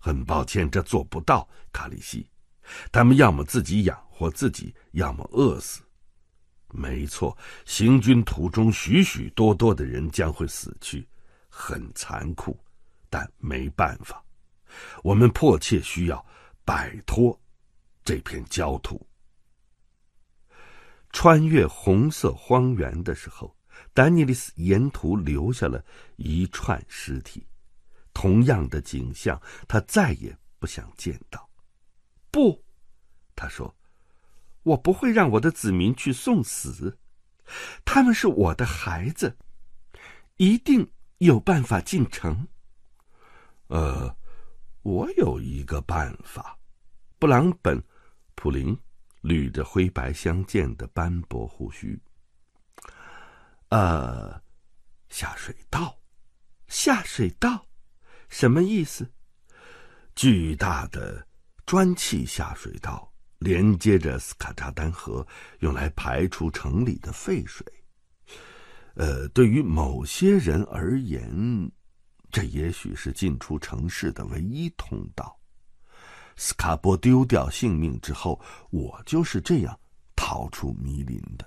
Speaker 1: 很抱歉，这做不到，卡里西。他们要么自己养活自己，要么饿死。没错，行军途中，许许多多的人将会死去，很残酷，但没办法，我们迫切需要摆脱这片焦土。穿越红色荒原的时候，丹尼利斯沿途留下了一串尸体，同样的景象，他再也不想见到。不，他说。我不会让我的子民去送死，他们是我的孩子，一定有办法进城。呃，我有一个办法，布朗本，普林，捋着灰白相间的斑驳胡须。呃，下水道，下水道，什么意思？巨大的砖砌下水道。连接着斯卡扎丹河，用来排除城里的废水。呃，对于某些人而言，这也许是进出城市的唯一通道。斯卡波丢掉性命之后，我就是这样逃出迷林的。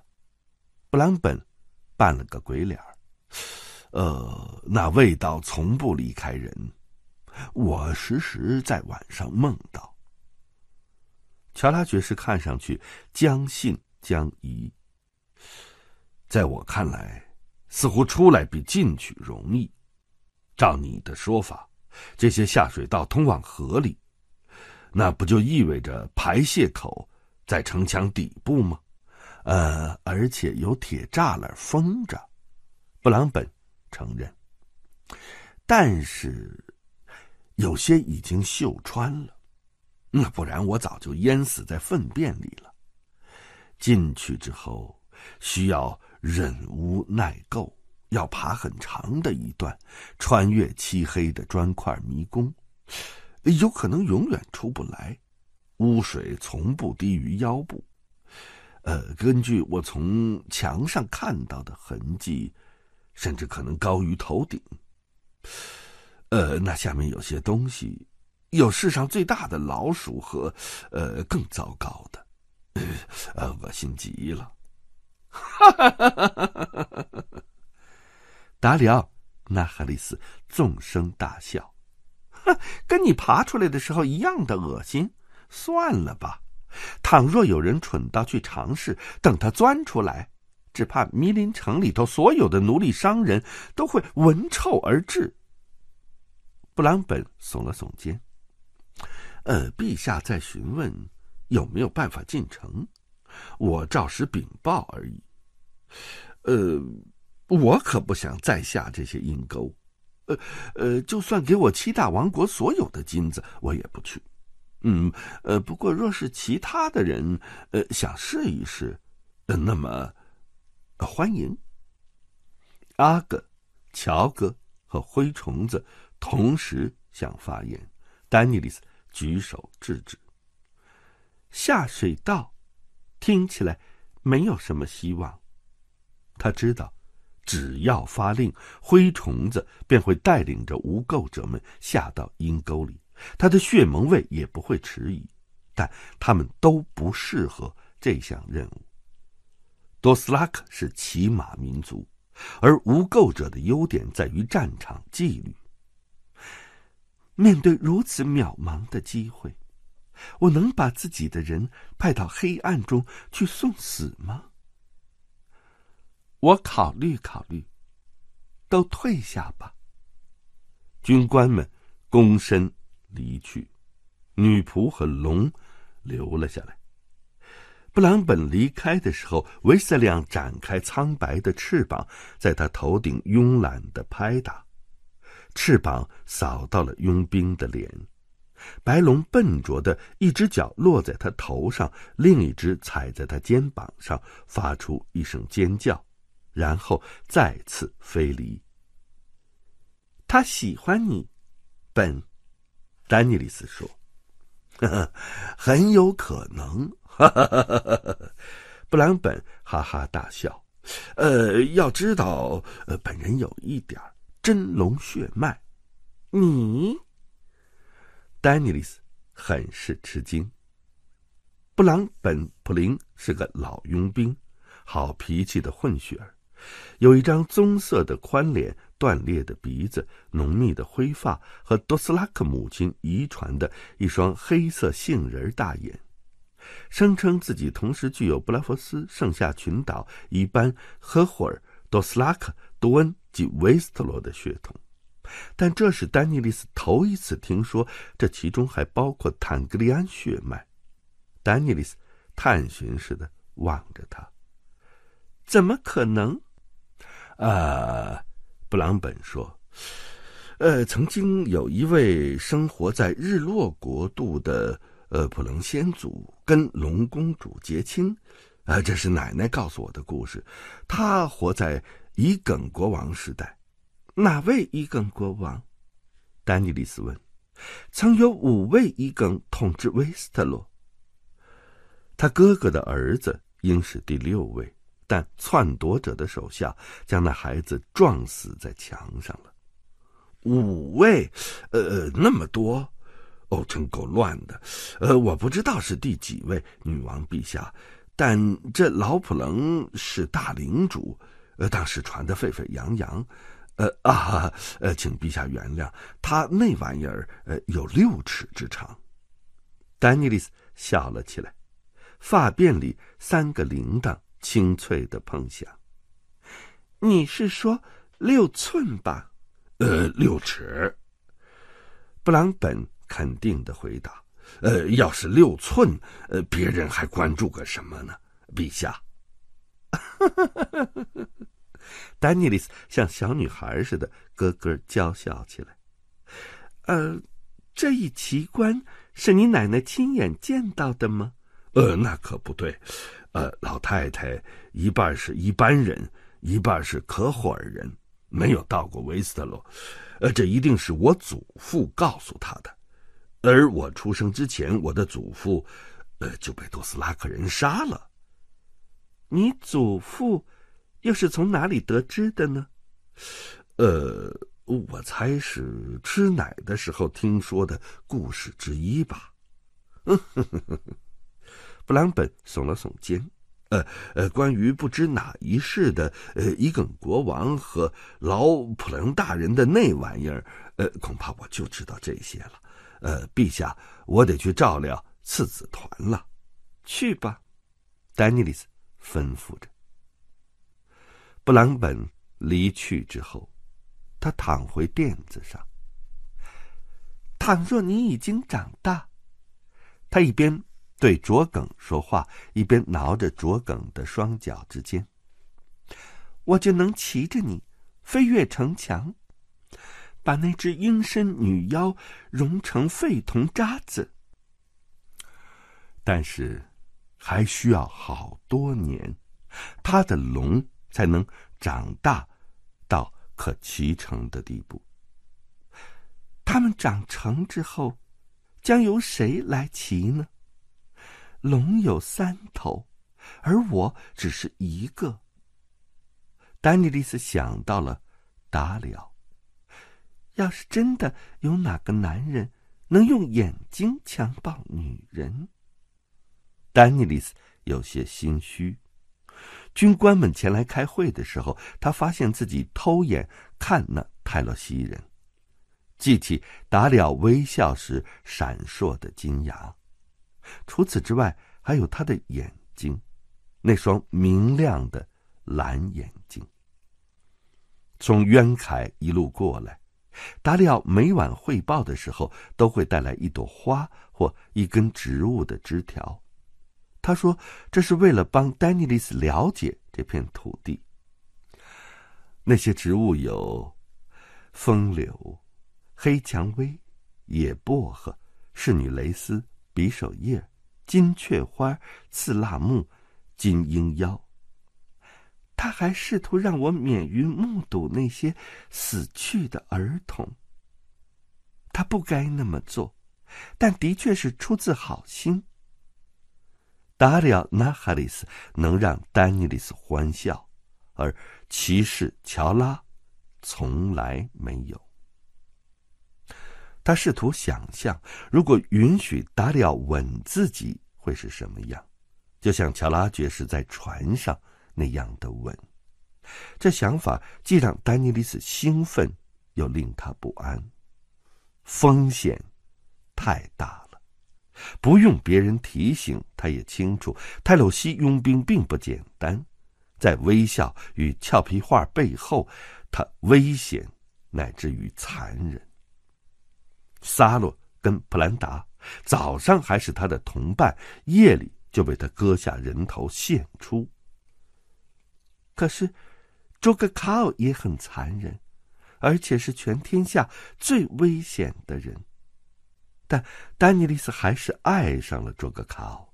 Speaker 1: 布兰本，扮了个鬼脸呃，那味道从不离开人，我时时在晚上梦到。乔拉爵士看上去将信将疑。在我看来，似乎出来比进去容易。照你的说法，这些下水道通往河里，那不就意味着排泄口在城墙底部吗？呃，而且有铁栅栏封着。布朗本承认，但是有些已经锈穿了。那不然我早就淹死在粪便里了。进去之后需要忍污耐垢，要爬很长的一段，穿越漆黑的砖块迷宫，有可能永远出不来。污水从不低于腰部，呃，根据我从墙上看到的痕迹，甚至可能高于头顶。呃，那下面有些东西。有世上最大的老鼠和，呃，更糟糕的，呃，恶心极了。达里奥·纳哈里斯纵声大笑，跟你爬出来的时候一样的恶心。算了吧，倘若有人蠢到去尝试，等他钻出来，只怕迷林城里头所有的奴隶商人都会闻臭而至。布朗本耸了耸肩。呃，陛下在询问有没有办法进城，我照实禀报而已。呃，我可不想再下这些阴沟。呃，呃，就算给我七大王国所有的金子，我也不去。嗯，呃，不过若是其他的人呃想试一试，呃、那么欢迎。阿格、乔格和灰虫子同时想发言，丹尼里斯。举手制止。下水道，听起来没有什么希望。他知道，只要发令，灰虫子便会带领着无垢者们下到阴沟里。他的血盟卫也不会迟疑，但他们都不适合这项任务。多斯拉克是骑马民族，而无垢者的优点在于战场纪律。面对如此渺茫的机会，我能把自己的人派到黑暗中去送死吗？我考虑考虑，都退下吧。军官们躬身离去，女仆和龙留了下来。布朗本离开的时候，维斯亮展开苍白的翅膀，在他头顶慵懒的拍打。翅膀扫到了佣兵的脸，白龙笨拙的一只脚落在他头上，另一只踩在他肩膀上，发出一声尖叫，然后再次飞离。他喜欢你，本，丹尼里斯说：“呵呵，很有可能。”哈，哈，哈，哈，哈，哈，布兰本哈哈大笑。呃，要知道，呃，本人有一点儿。真龙血脉，你？丹尼利斯很是吃惊。布朗本普林是个老佣兵，好脾气的混血儿，有一张棕色的宽脸、断裂的鼻子、浓密的灰发和多斯拉克母亲遗传的一双黑色杏仁大眼，声称自己同时具有布拉佛斯、圣下群岛、一般合伙尔、多斯拉克。多恩及维斯特罗的血统，但这是丹尼利斯头一次听说，这其中还包括坦格利安血脉。丹尼利斯探寻似的望着他，怎么可能？呃，布朗本说，呃，曾经有一位生活在日落国度的呃普隆先祖跟龙公主结亲，啊，这是奶奶告诉我的故事。他活在。伊耿国王时代，哪位伊耿国王？丹尼里斯问。曾有五位伊耿统治威斯特洛，他哥哥的儿子应是第六位，但篡夺者的手下将那孩子撞死在墙上了。五位，呃，那么多，哦，真够乱的。呃，我不知道是第几位，女王陛下。但这老普棱是大领主。呃，当时传得沸沸扬扬，呃啊，呃，请陛下原谅，他那玩意儿呃有六尺之长。丹尼利斯笑了起来，发辫里三个铃铛清脆的碰响。你是说六寸吧？呃，六尺。布朗本肯定的回答。呃，要是六寸，呃，别人还关注个什么呢，陛下？哈，丹尼利斯像小女孩似的咯咯娇笑起来。呃，这一奇观是你奶奶亲眼见到的吗？呃，那可不对。呃，老太太一半是一般人，一半是可霍尔人，没有到过维斯特洛。呃，这一定是我祖父告诉她的。而我出生之前，我的祖父，呃，就被多斯拉克人杀了。你祖父，又是从哪里得知的呢？呃，我猜是吃奶的时候听说的故事之一吧。呵 布兰本耸了耸肩，呃呃，关于不知哪一世的呃一个国王和劳普兰大人的那玩意儿，呃，恐怕我就知道这些了。呃，陛下，我得去照料次子团了。去吧，丹尼利斯。吩咐着。布朗本离去之后，他躺回垫子上。倘若你已经长大，他一边对卓耿说话，一边挠着卓耿的双脚之间。我就能骑着你，飞越城墙，把那只鹰身女妖融成废铜渣子。但是。还需要好多年，他的龙才能长大到可骑乘的地步。他们长成之后，将由谁来骑呢？龙有三头，而我只是一个。丹尼利斯想到了达了。要是真的有哪个男人能用眼睛强暴女人。丹尼利斯有些心虚。军官们前来开会的时候，他发现自己偷眼看那泰洛西人，记起达里奥微笑时闪烁的金牙。除此之外，还有他的眼睛，那双明亮的蓝眼睛。从渊凯一路过来，达里奥每晚汇报的时候都会带来一朵花或一根植物的枝条。他说：“这是为了帮丹尼利斯了解这片土地。那些植物有风柳、黑蔷薇、野薄荷、侍女蕾丝、匕首叶、金雀花、刺蜡木、金鹰腰。他还试图让我免于目睹那些死去的儿童。他不该那么做，但的确是出自好心。”达里奥·纳哈里斯能让丹尼里斯欢笑，而骑士乔拉从来没有。他试图想象，如果允许达里奥吻自己会是什么样，就像乔拉爵士在船上那样的吻。这想法既让丹尼里斯兴奋，又令他不安，风险太大。不用别人提醒，他也清楚泰鲁西佣兵并不简单，在微笑与俏皮话背后，他危险，乃至于残忍。萨洛跟普兰达，早上还是他的同伴，夜里就被他割下人头献出。可是，朱格卡奥也很残忍，而且是全天下最危险的人。但丹尼利斯还是爱上了卓格卡奥。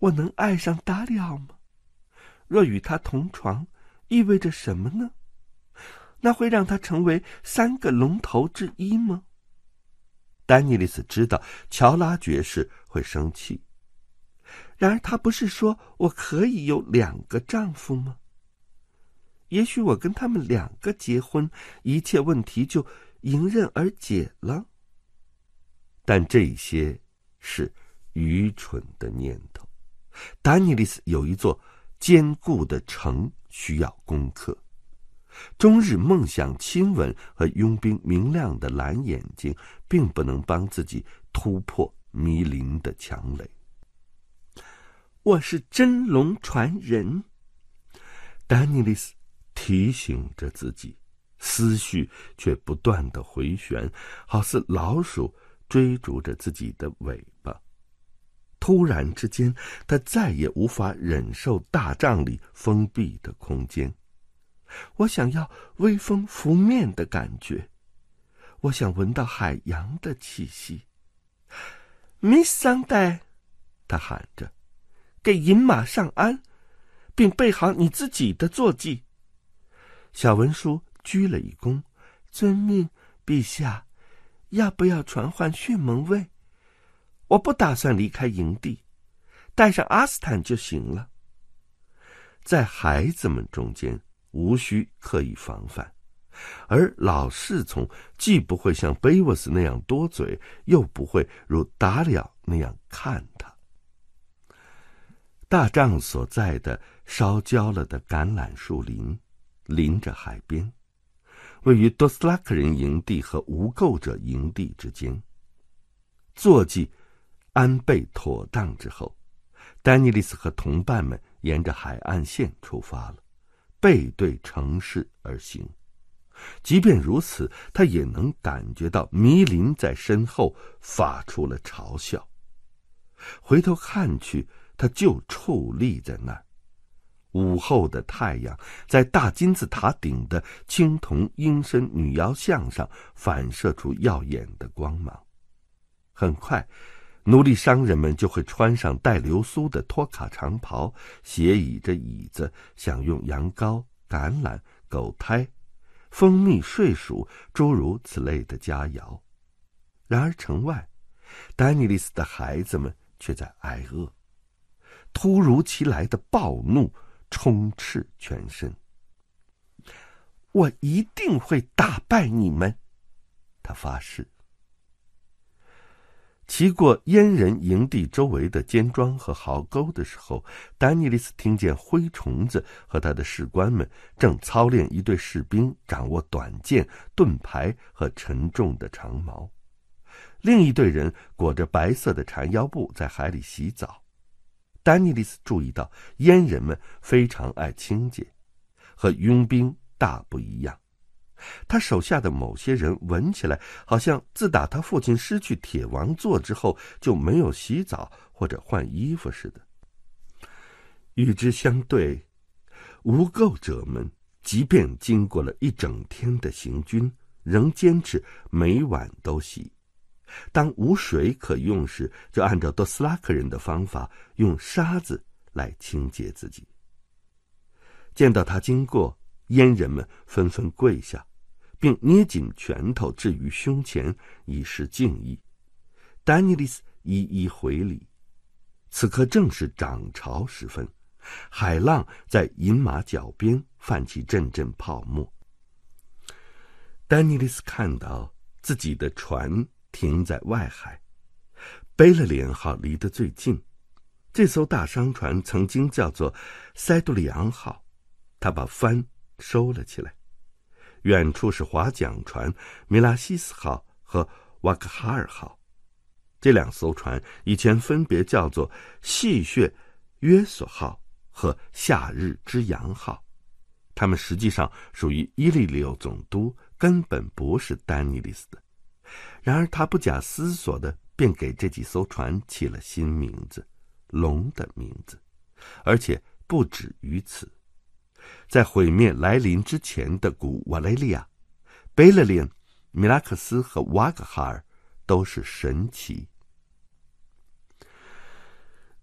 Speaker 1: 我能爱上达里奥吗？若与他同床，意味着什么呢？那会让他成为三个龙头之一吗？丹尼利斯知道乔拉爵士会生气。然而，他不是说我可以有两个丈夫吗？也许我跟他们两个结婚，一切问题就迎刃而解了。但这些是愚蠢的念头。丹尼利斯有一座坚固的城需要攻克，终日梦想亲吻和佣兵明亮的蓝眼睛，并不能帮自己突破迷林的墙垒。我是真龙传人，丹尼利斯提醒着自己，思绪却不断的回旋，好似老鼠。追逐着自己的尾巴，突然之间，他再也无法忍受大帐里封闭的空间。我想要微风拂面的感觉，我想闻到海洋的气息。Miss Sunday，他喊着：“给银马上鞍，并备好你自己的坐骑。”小文书鞠了一躬：“遵命，陛下。”要不要传唤迅猛卫？我不打算离开营地，带上阿斯坦就行了。在孩子们中间，无需刻意防范。而老侍从既不会像贝沃斯那样多嘴，又不会如达了那样看他。大帐所在的烧焦了的橄榄树林，临着海边。位于多斯拉克人营地和无垢者营地之间，坐骑安备妥当之后，丹尼利斯和同伴们沿着海岸线出发了，背对城市而行。即便如此，他也能感觉到迷林在身后发出了嘲笑。回头看去，他就矗立在那儿。午后的太阳在大金字塔顶的青铜鹰身女妖像上反射出耀眼的光芒。很快，奴隶商人们就会穿上带流苏的托卡长袍，斜倚着椅子，享用羊羔、橄榄、狗胎、蜂蜜、睡鼠诸如此类的佳肴。然而，城外，丹尼利斯的孩子们却在挨饿。突如其来的暴怒。充斥全身，我一定会打败你们！他发誓。骑过燕人营地周围的尖庄和壕沟的时候，丹尼利斯听见灰虫子和他的士官们正操练一队士兵掌握短剑、盾牌和沉重的长矛，另一队人裹着白色的缠腰布在海里洗澡。丹尼利斯注意到，阉人们非常爱清洁，和佣兵大不一样。他手下的某些人闻起来，好像自打他父亲失去铁王座之后就没有洗澡或者换衣服似的。与之相对，无垢者们即便经过了一整天的行军，仍坚持每晚都洗。当无水可用时，就按照多斯拉克人的方法，用沙子来清洁自己。见到他经过，阉人们纷纷跪下，并捏紧拳头置于胸前，以示敬意。丹尼利斯一一回礼。此刻正是涨潮时分，海浪在银马脚边泛起阵阵泡沫。丹尼利斯看到自己的船。停在外海，贝勒林恩号离得最近。这艘大商船曾经叫做塞杜里昂号，它把帆收了起来。远处是划桨船米拉西斯号和瓦克哈尔号，这两艘船以前分别叫做戏谑约索号和夏日之阳号。它们实际上属于伊利里奥总督，根本不是丹尼利斯的。然而，他不假思索的便给这几艘船起了新名字——龙的名字，而且不止于此。在毁灭来临之前的古瓦雷利亚、贝勒林、米拉克斯和瓦格哈尔，都是神奇。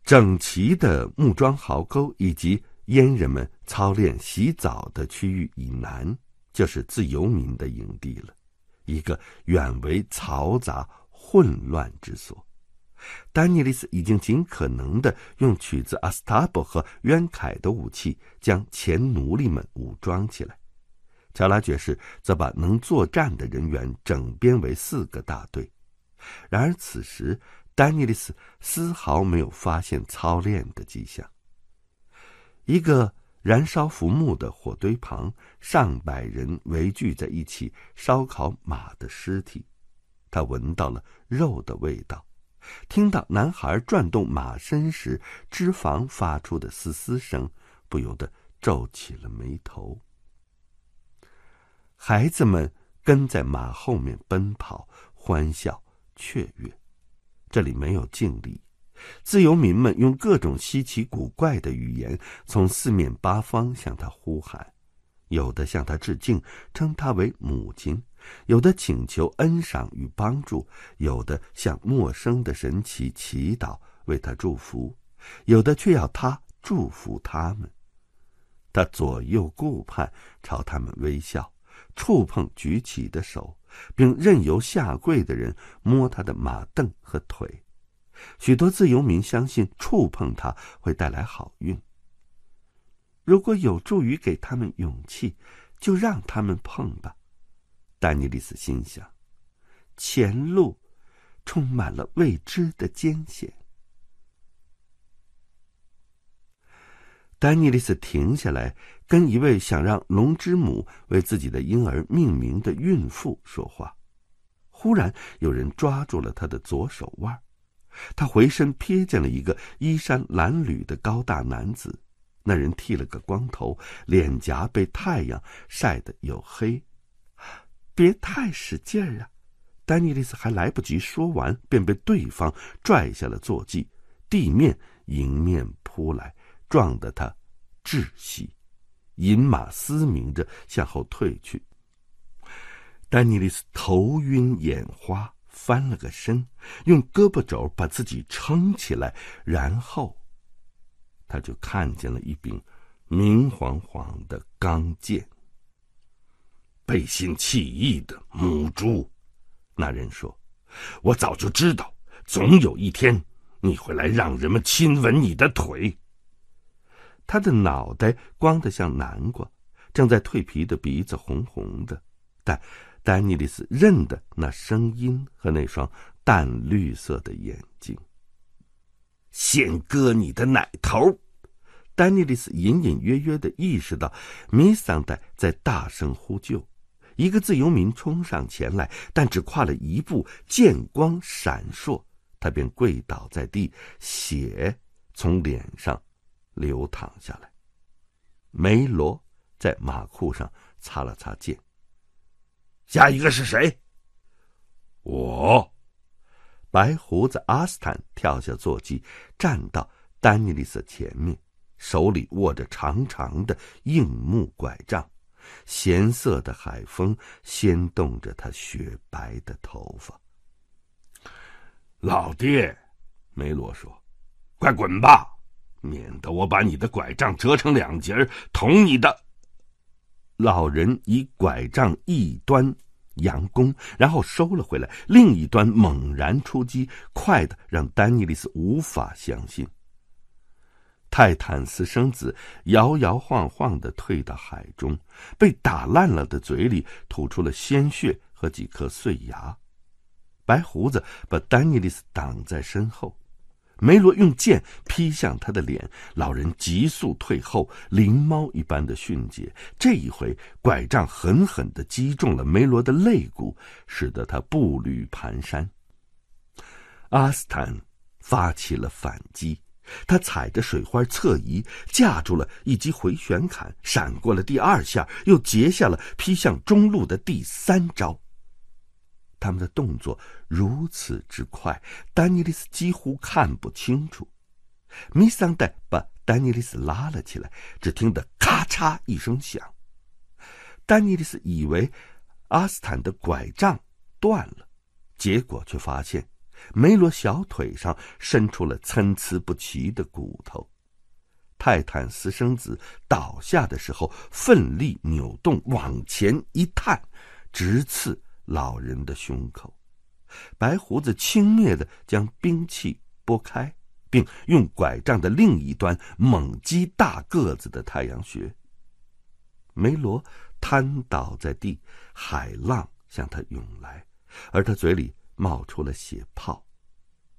Speaker 1: 整齐的木桩壕沟以及阉人们操练洗澡的区域以南，就是自由民的营地了。一个远为嘈杂、混乱之所，丹尼利斯已经尽可能的用取自阿斯塔波和渊凯的武器，将前奴隶们武装起来。乔拉爵士则把能作战的人员整编为四个大队。然而此时，丹尼利斯丝毫没有发现操练的迹象。一个。燃烧浮木的火堆旁，上百人围聚在一起烧烤马的尸体。他闻到了肉的味道，听到男孩转动马身时脂肪发出的嘶嘶声，不由得皱起了眉头。孩子们跟在马后面奔跑，欢笑雀跃。这里没有敬礼。自由民们用各种稀奇古怪的语言，从四面八方向他呼喊，有的向他致敬，称他为母亲；有的请求恩赏与帮助；有的向陌生的神奇祈祷，为他祝福；有的却要他祝福他们。他左右顾盼，朝他们微笑，触碰举起的手，并任由下跪的人摸他的马凳和腿。许多自由民相信触碰它会带来好运。如果有助于给他们勇气，就让他们碰吧，丹尼利斯心想。前路充满了未知的艰险。丹尼利斯停下来，跟一位想让龙之母为自己的婴儿命名的孕妇说话。忽然，有人抓住了他的左手腕。他回身瞥见了一个衣衫褴褛的高大男子，那人剃了个光头，脸颊被太阳晒得黝黑。别太使劲啊！丹尼利斯还来不及说完，便被对方拽下了坐骑，地面迎面扑来，撞得他窒息。银马嘶鸣着向后退去，丹尼利斯头晕眼花。翻了个身，用胳膊肘把自己撑起来，然后，他就看见了一柄明晃晃的钢剑。背信弃义的母猪，那人说：“我早就知道，总有一天你会来让人们亲吻你的腿。”他的脑袋光得像南瓜，正在蜕皮的鼻子红红的，但。丹尼利斯认得那声音和那双淡绿色的眼睛。先割你的奶头！丹尼利斯隐隐约约的意识到，米桑代在大声呼救。一个自由民冲上前来，但只跨了一步，剑光闪烁，他便跪倒在地，血从脸上流淌下来。梅罗在马裤上擦了擦剑。下一个是谁？我，白胡子阿斯坦跳下坐骑，站到丹尼利斯前面，手里握着长长的硬木拐杖，咸涩的海风掀动着他雪白的头发。老爹，梅罗说：“快滚吧，免得我把你的拐杖折成两截儿，捅你的。”老人以拐杖一端佯攻，然后收了回来，另一端猛然出击，快的让丹尼利斯无法相信。泰坦私生子摇摇晃晃的退到海中，被打烂了的嘴里吐出了鲜血和几颗碎牙。白胡子把丹尼利斯挡在身后。梅罗用剑劈向他的脸，老人急速退后，灵猫一般的迅捷。这一回，拐杖狠狠地击中了梅罗的肋骨，使得他步履蹒跚。阿斯坦发起了反击，他踩着水花侧移，架住了一击回旋砍，闪过了第二下，又截下了劈向中路的第三招。他们的动作如此之快，丹尼利斯几乎看不清楚。米桑代把丹尼利斯拉了起来，只听得咔嚓一声响。丹尼利斯以为阿斯坦的拐杖断了，结果却发现梅罗小腿上伸出了参差不齐的骨头。泰坦私生子倒下的时候，奋力扭动，往前一探，直刺。老人的胸口，白胡子轻蔑的将兵器拨开，并用拐杖的另一端猛击大个子的太阳穴。梅罗瘫倒在地，海浪向他涌来，而他嘴里冒出了血泡。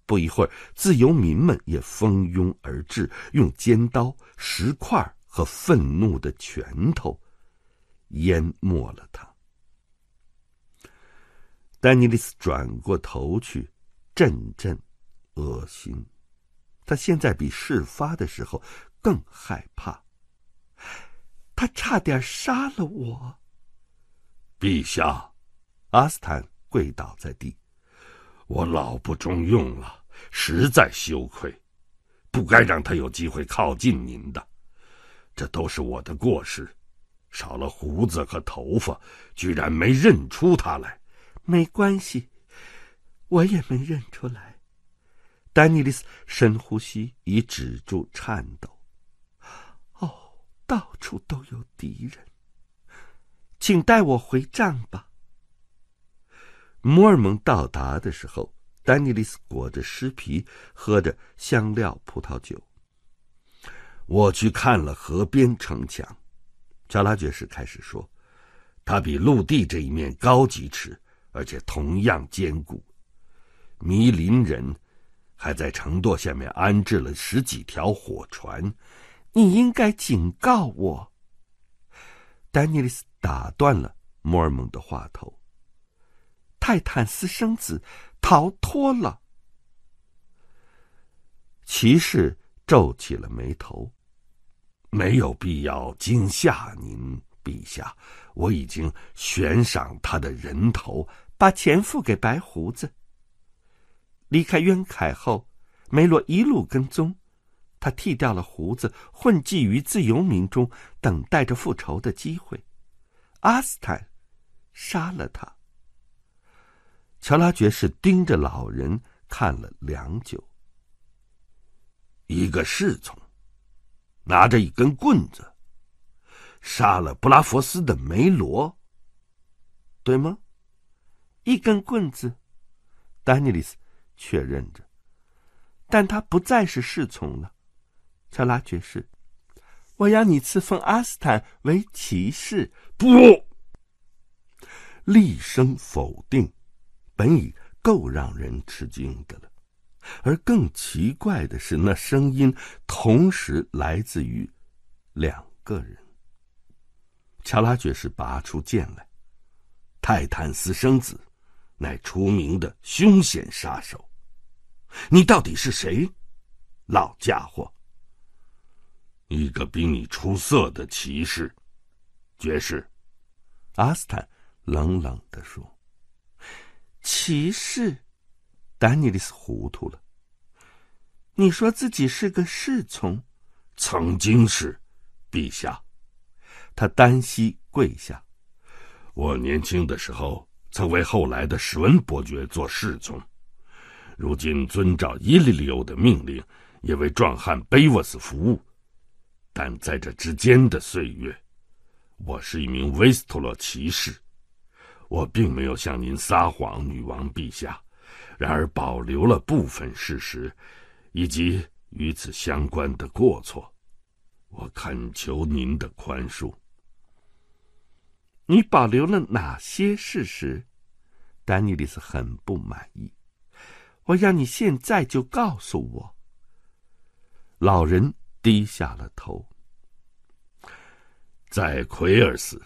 Speaker 1: 不一会儿，自由民们也蜂拥而至，用尖刀、石块和愤怒的拳头淹没了他。丹尼利斯转过头去，阵阵恶心。他现在比事发的时候更害怕。他差点杀了我。陛下，阿斯坦跪倒在地，我老不中用了，实在羞愧，不该让他有机会靠近您的。这都是我的过失，少了胡子和头发，居然没认出他来。没关系，我也没认出来。丹尼利斯深呼吸，以止住颤抖。哦，到处都有敌人，请带我回帐吧。摩尔蒙到达的时候，丹尼利斯裹着尸皮，喝着香料葡萄酒。我去看了河边城墙，乔拉爵士开始说，它比陆地这一面高几尺。而且同样坚固，迷林人还在城垛下面安置了十几条火船。你应该警告我。”丹尼利斯打断了莫尔蒙的话头。“泰坦斯生子逃脱了。”骑士皱起了眉头，“没有必要惊吓您，陛下。我已经悬赏他的人头。”把钱付给白胡子。离开渊凯后，梅罗一路跟踪，他剃掉了胡子，混迹于自由民中，等待着复仇的机会。阿斯坦，杀了他。乔拉爵士盯着老人看了良久。一个侍从，拿着一根棍子，杀了布拉佛斯的梅罗。对吗？一根棍子，丹尼利斯确认着，但他不再是侍从了。乔拉爵士，我要你赐封阿斯坦为骑士。不，厉声否定，本已够让人吃惊的了，而更奇怪的是，那声音同时来自于两个人。乔拉爵士拔出剑来，泰坦私生子。乃出名的凶险杀手，你到底是谁，老家伙？一个比你出色的骑士，爵士，阿斯坦冷冷地说。骑士，丹尼利斯糊涂了。你说自己是个侍从，曾经是，陛下，他单膝跪下，我年轻的时候。曾为后来的史文伯爵做侍从，如今遵照伊利里欧的命令，也为壮汉贝沃斯服务。但在这之间的岁月，我是一名维斯托洛骑士，我并没有向您撒谎，女王陛下，然而保留了部分事实，以及与此相关的过错。我恳求您的宽恕。你保留了哪些事实？丹尼利斯很不满意。我要你现在就告诉我。老人低下了头。在奎尔斯，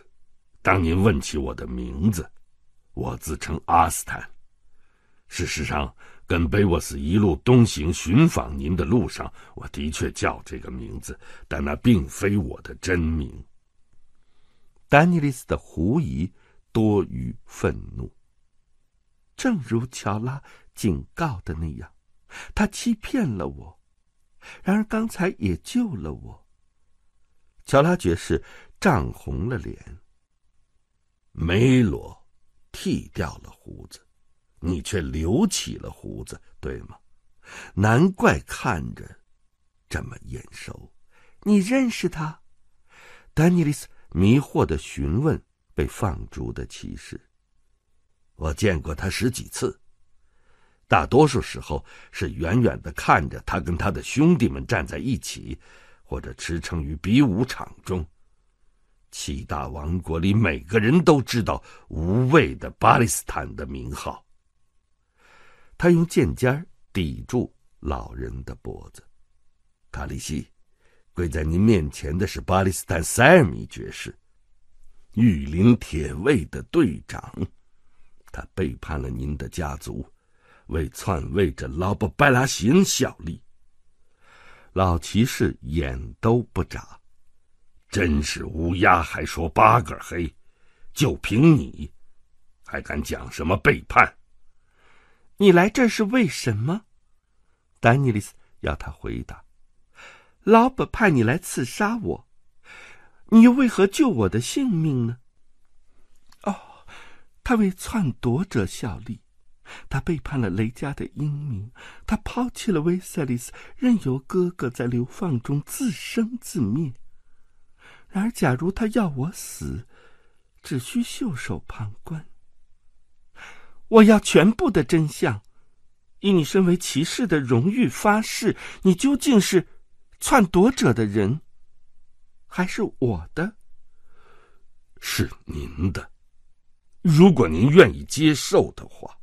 Speaker 1: 当您问起我的名字，我自称阿斯坦。事实上，跟贝沃斯一路东行寻访您的路上，我的确叫这个名字，但那并非我的真名。丹尼利斯的狐疑多于愤怒。正如乔拉警告的那样，他欺骗了我，然而刚才也救了我。乔拉爵士涨红了脸。梅罗剃掉了胡子，你却留起了胡子，对吗？难怪看着这么眼熟。你认识他，丹尼利斯。迷惑的询问被放逐的骑士。我见过他十几次，大多数时候是远远的看着他跟他的兄弟们站在一起，或者驰骋于比武场中。七大王国里每个人都知道无畏的巴勒斯坦的名号。他用剑尖抵住老人的脖子，卡里希。跪在您面前的是巴利斯坦·塞尔米爵士，御林铁卫的队长。他背叛了您的家族，为篡位者拉布·白拉辛效力。老骑士眼都不眨，真是乌鸦还说八个黑。就凭你，还敢讲什么背叛？你来这是为什么？丹尼利斯要他回答。老伯派你来刺杀我，你又为何救我的性命呢？哦，他为篡夺者效力，他背叛了雷家的英明，他抛弃了威塞利斯，任由哥哥在流放中自生自灭。然而，假如他要我死，只需袖手旁观。我要全部的真相，以你身为骑士的荣誉发誓，你究竟是？篡夺者的人，还是我的？是您的，如果您愿意接受的话。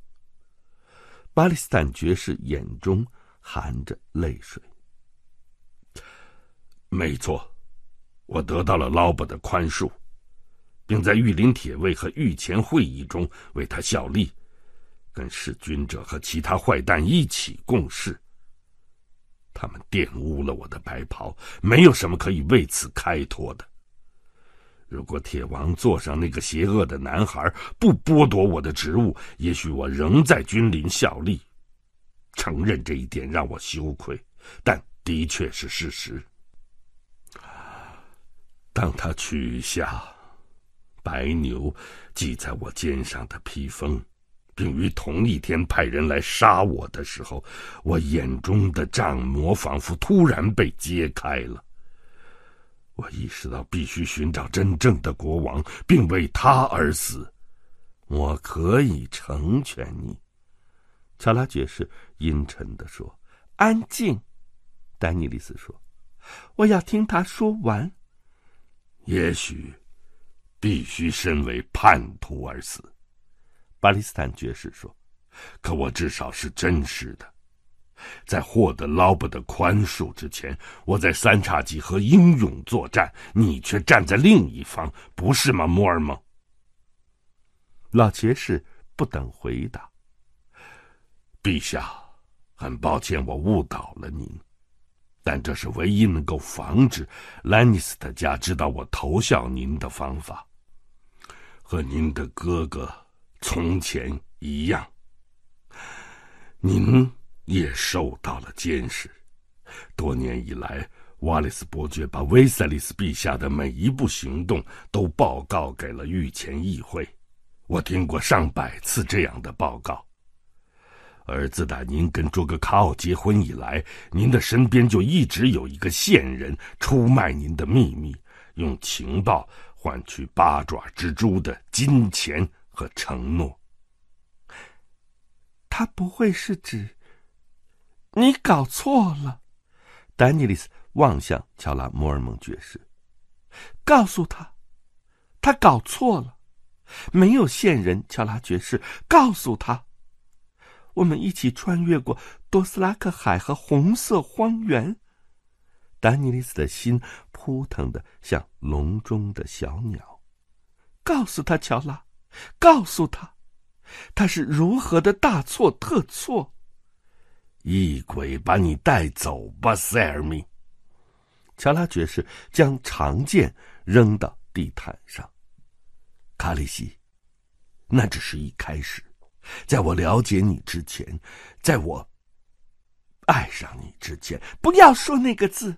Speaker 1: 巴里斯坦爵士眼中含着泪水。没错，我得到了劳勃的宽恕，并在御林铁卫和御前会议中为他效力，跟弑君者和其他坏蛋一起共事。他们玷污了我的白袍，没有什么可以为此开脱的。如果铁王坐上那个邪恶的男孩，不剥夺我的职务，也许我仍在君临效力。承认这一点让我羞愧，但的确是事实。当他取下白牛系在我肩上的披风。并于同一天派人来杀我的时候，我眼中的障膜仿佛突然被揭开了。我意识到必须寻找真正的国王，并为他而死。我可以成全你。”乔拉爵士阴沉的说。“安静。”丹尼利斯说，“我要听他说完。”“也许，必须身为叛徒而死。”巴利斯坦爵士说：“可我至少是真实的，在获得劳勃的宽恕之前，我在三叉戟和英勇作战。你却站在另一方，不是吗，莫尔蒙？”老爵士不等回答：“陛下，很抱歉，我误导了您，但这是唯一能够防止兰尼斯特家知道我投效您的方法，和您的哥哥。”从前一样，您也受到了监视。多年以来，瓦里斯伯爵把威塞利斯陛下的每一步行动都报告给了御前议会。我听过上百次这样的报告。而自打您跟朱格卡奥结婚以来，您的身边就一直有一个线人出卖您的秘密，用情报换取八爪蜘蛛的金钱。和承诺，他不会是指你搞错了。丹尼利斯望向乔拉摩尔蒙爵士，告诉他，他搞错了，没有线人。乔拉爵士告诉他，我们一起穿越过多斯拉克海和红色荒原。丹尼利斯的心扑腾的像笼中的小鸟，告诉他乔拉。告诉他，他是如何的大错特错。异鬼，把你带走吧，塞尔米。乔拉爵士将长剑扔到地毯上。卡里西，那只是一开始，在我了解你之前，在我爱上你之前，不要说那个字。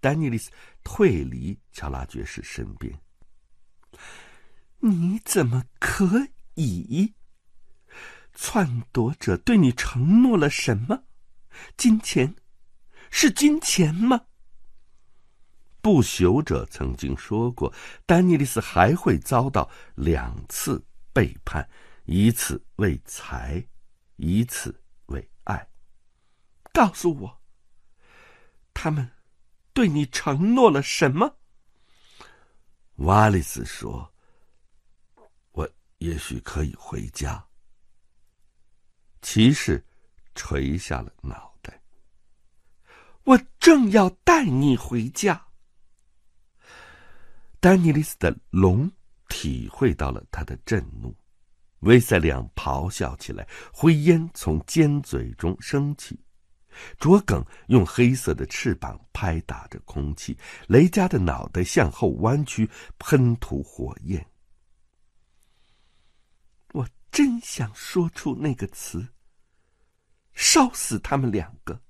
Speaker 1: 丹尼利斯退离乔拉爵士身边。你怎么可以？篡夺者对你承诺了什么？金钱，是金钱吗？不朽者曾经说过，丹尼利斯还会遭到两次背叛，一次为财，一次为爱。告诉我，他们对你承诺了什么？瓦里斯说。也许可以回家。骑士垂下了脑袋。我正要带你回家。丹尼利斯的龙体会到了他的震怒，威塞良咆哮起来，灰烟从尖嘴中升起，卓梗用黑色的翅膀拍打着空气，雷加的脑袋向后弯曲，喷吐火焰。真想说出那个词。烧死他们两个！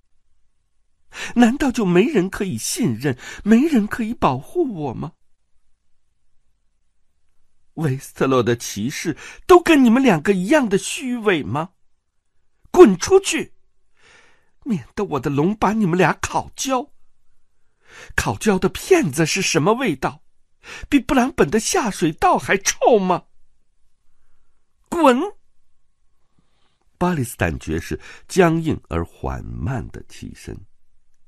Speaker 1: 难道就没人可以信任，没人可以保护我吗？维斯特洛的骑士都跟你们两个一样的虚伪吗？滚出去！免得我的龙把你们俩烤焦。烤焦的骗子是什么味道？比布兰本的下水道还臭吗？滚！巴利斯坦爵士僵硬而缓慢的起身，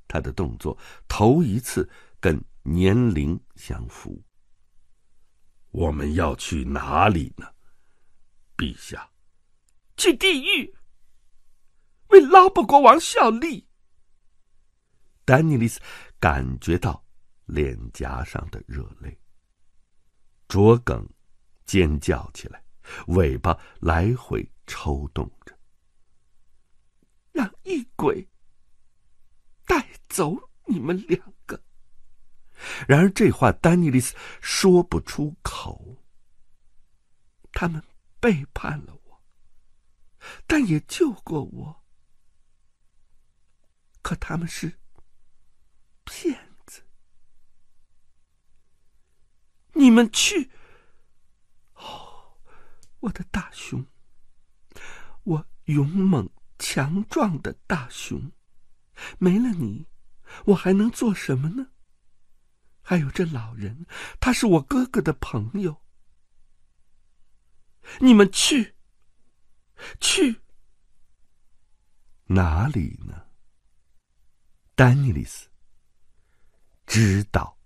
Speaker 1: 他的动作头一次跟年龄相符。我们要去哪里呢，陛下？去地狱，为拉布国王效力。丹尼利斯感觉到脸颊上的热泪，卓梗尖叫起来。尾巴来回抽动着，让异鬼带走你们两个。然而这话丹尼利斯说不出口。他们背叛了我，但也救过我。可他们是骗子！你们去。我的大熊，我勇猛强壮的大熊，没了你，我还能做什么呢？还有这老人，他是我哥哥的朋友。你们去，去哪里呢？丹尼里斯，知道。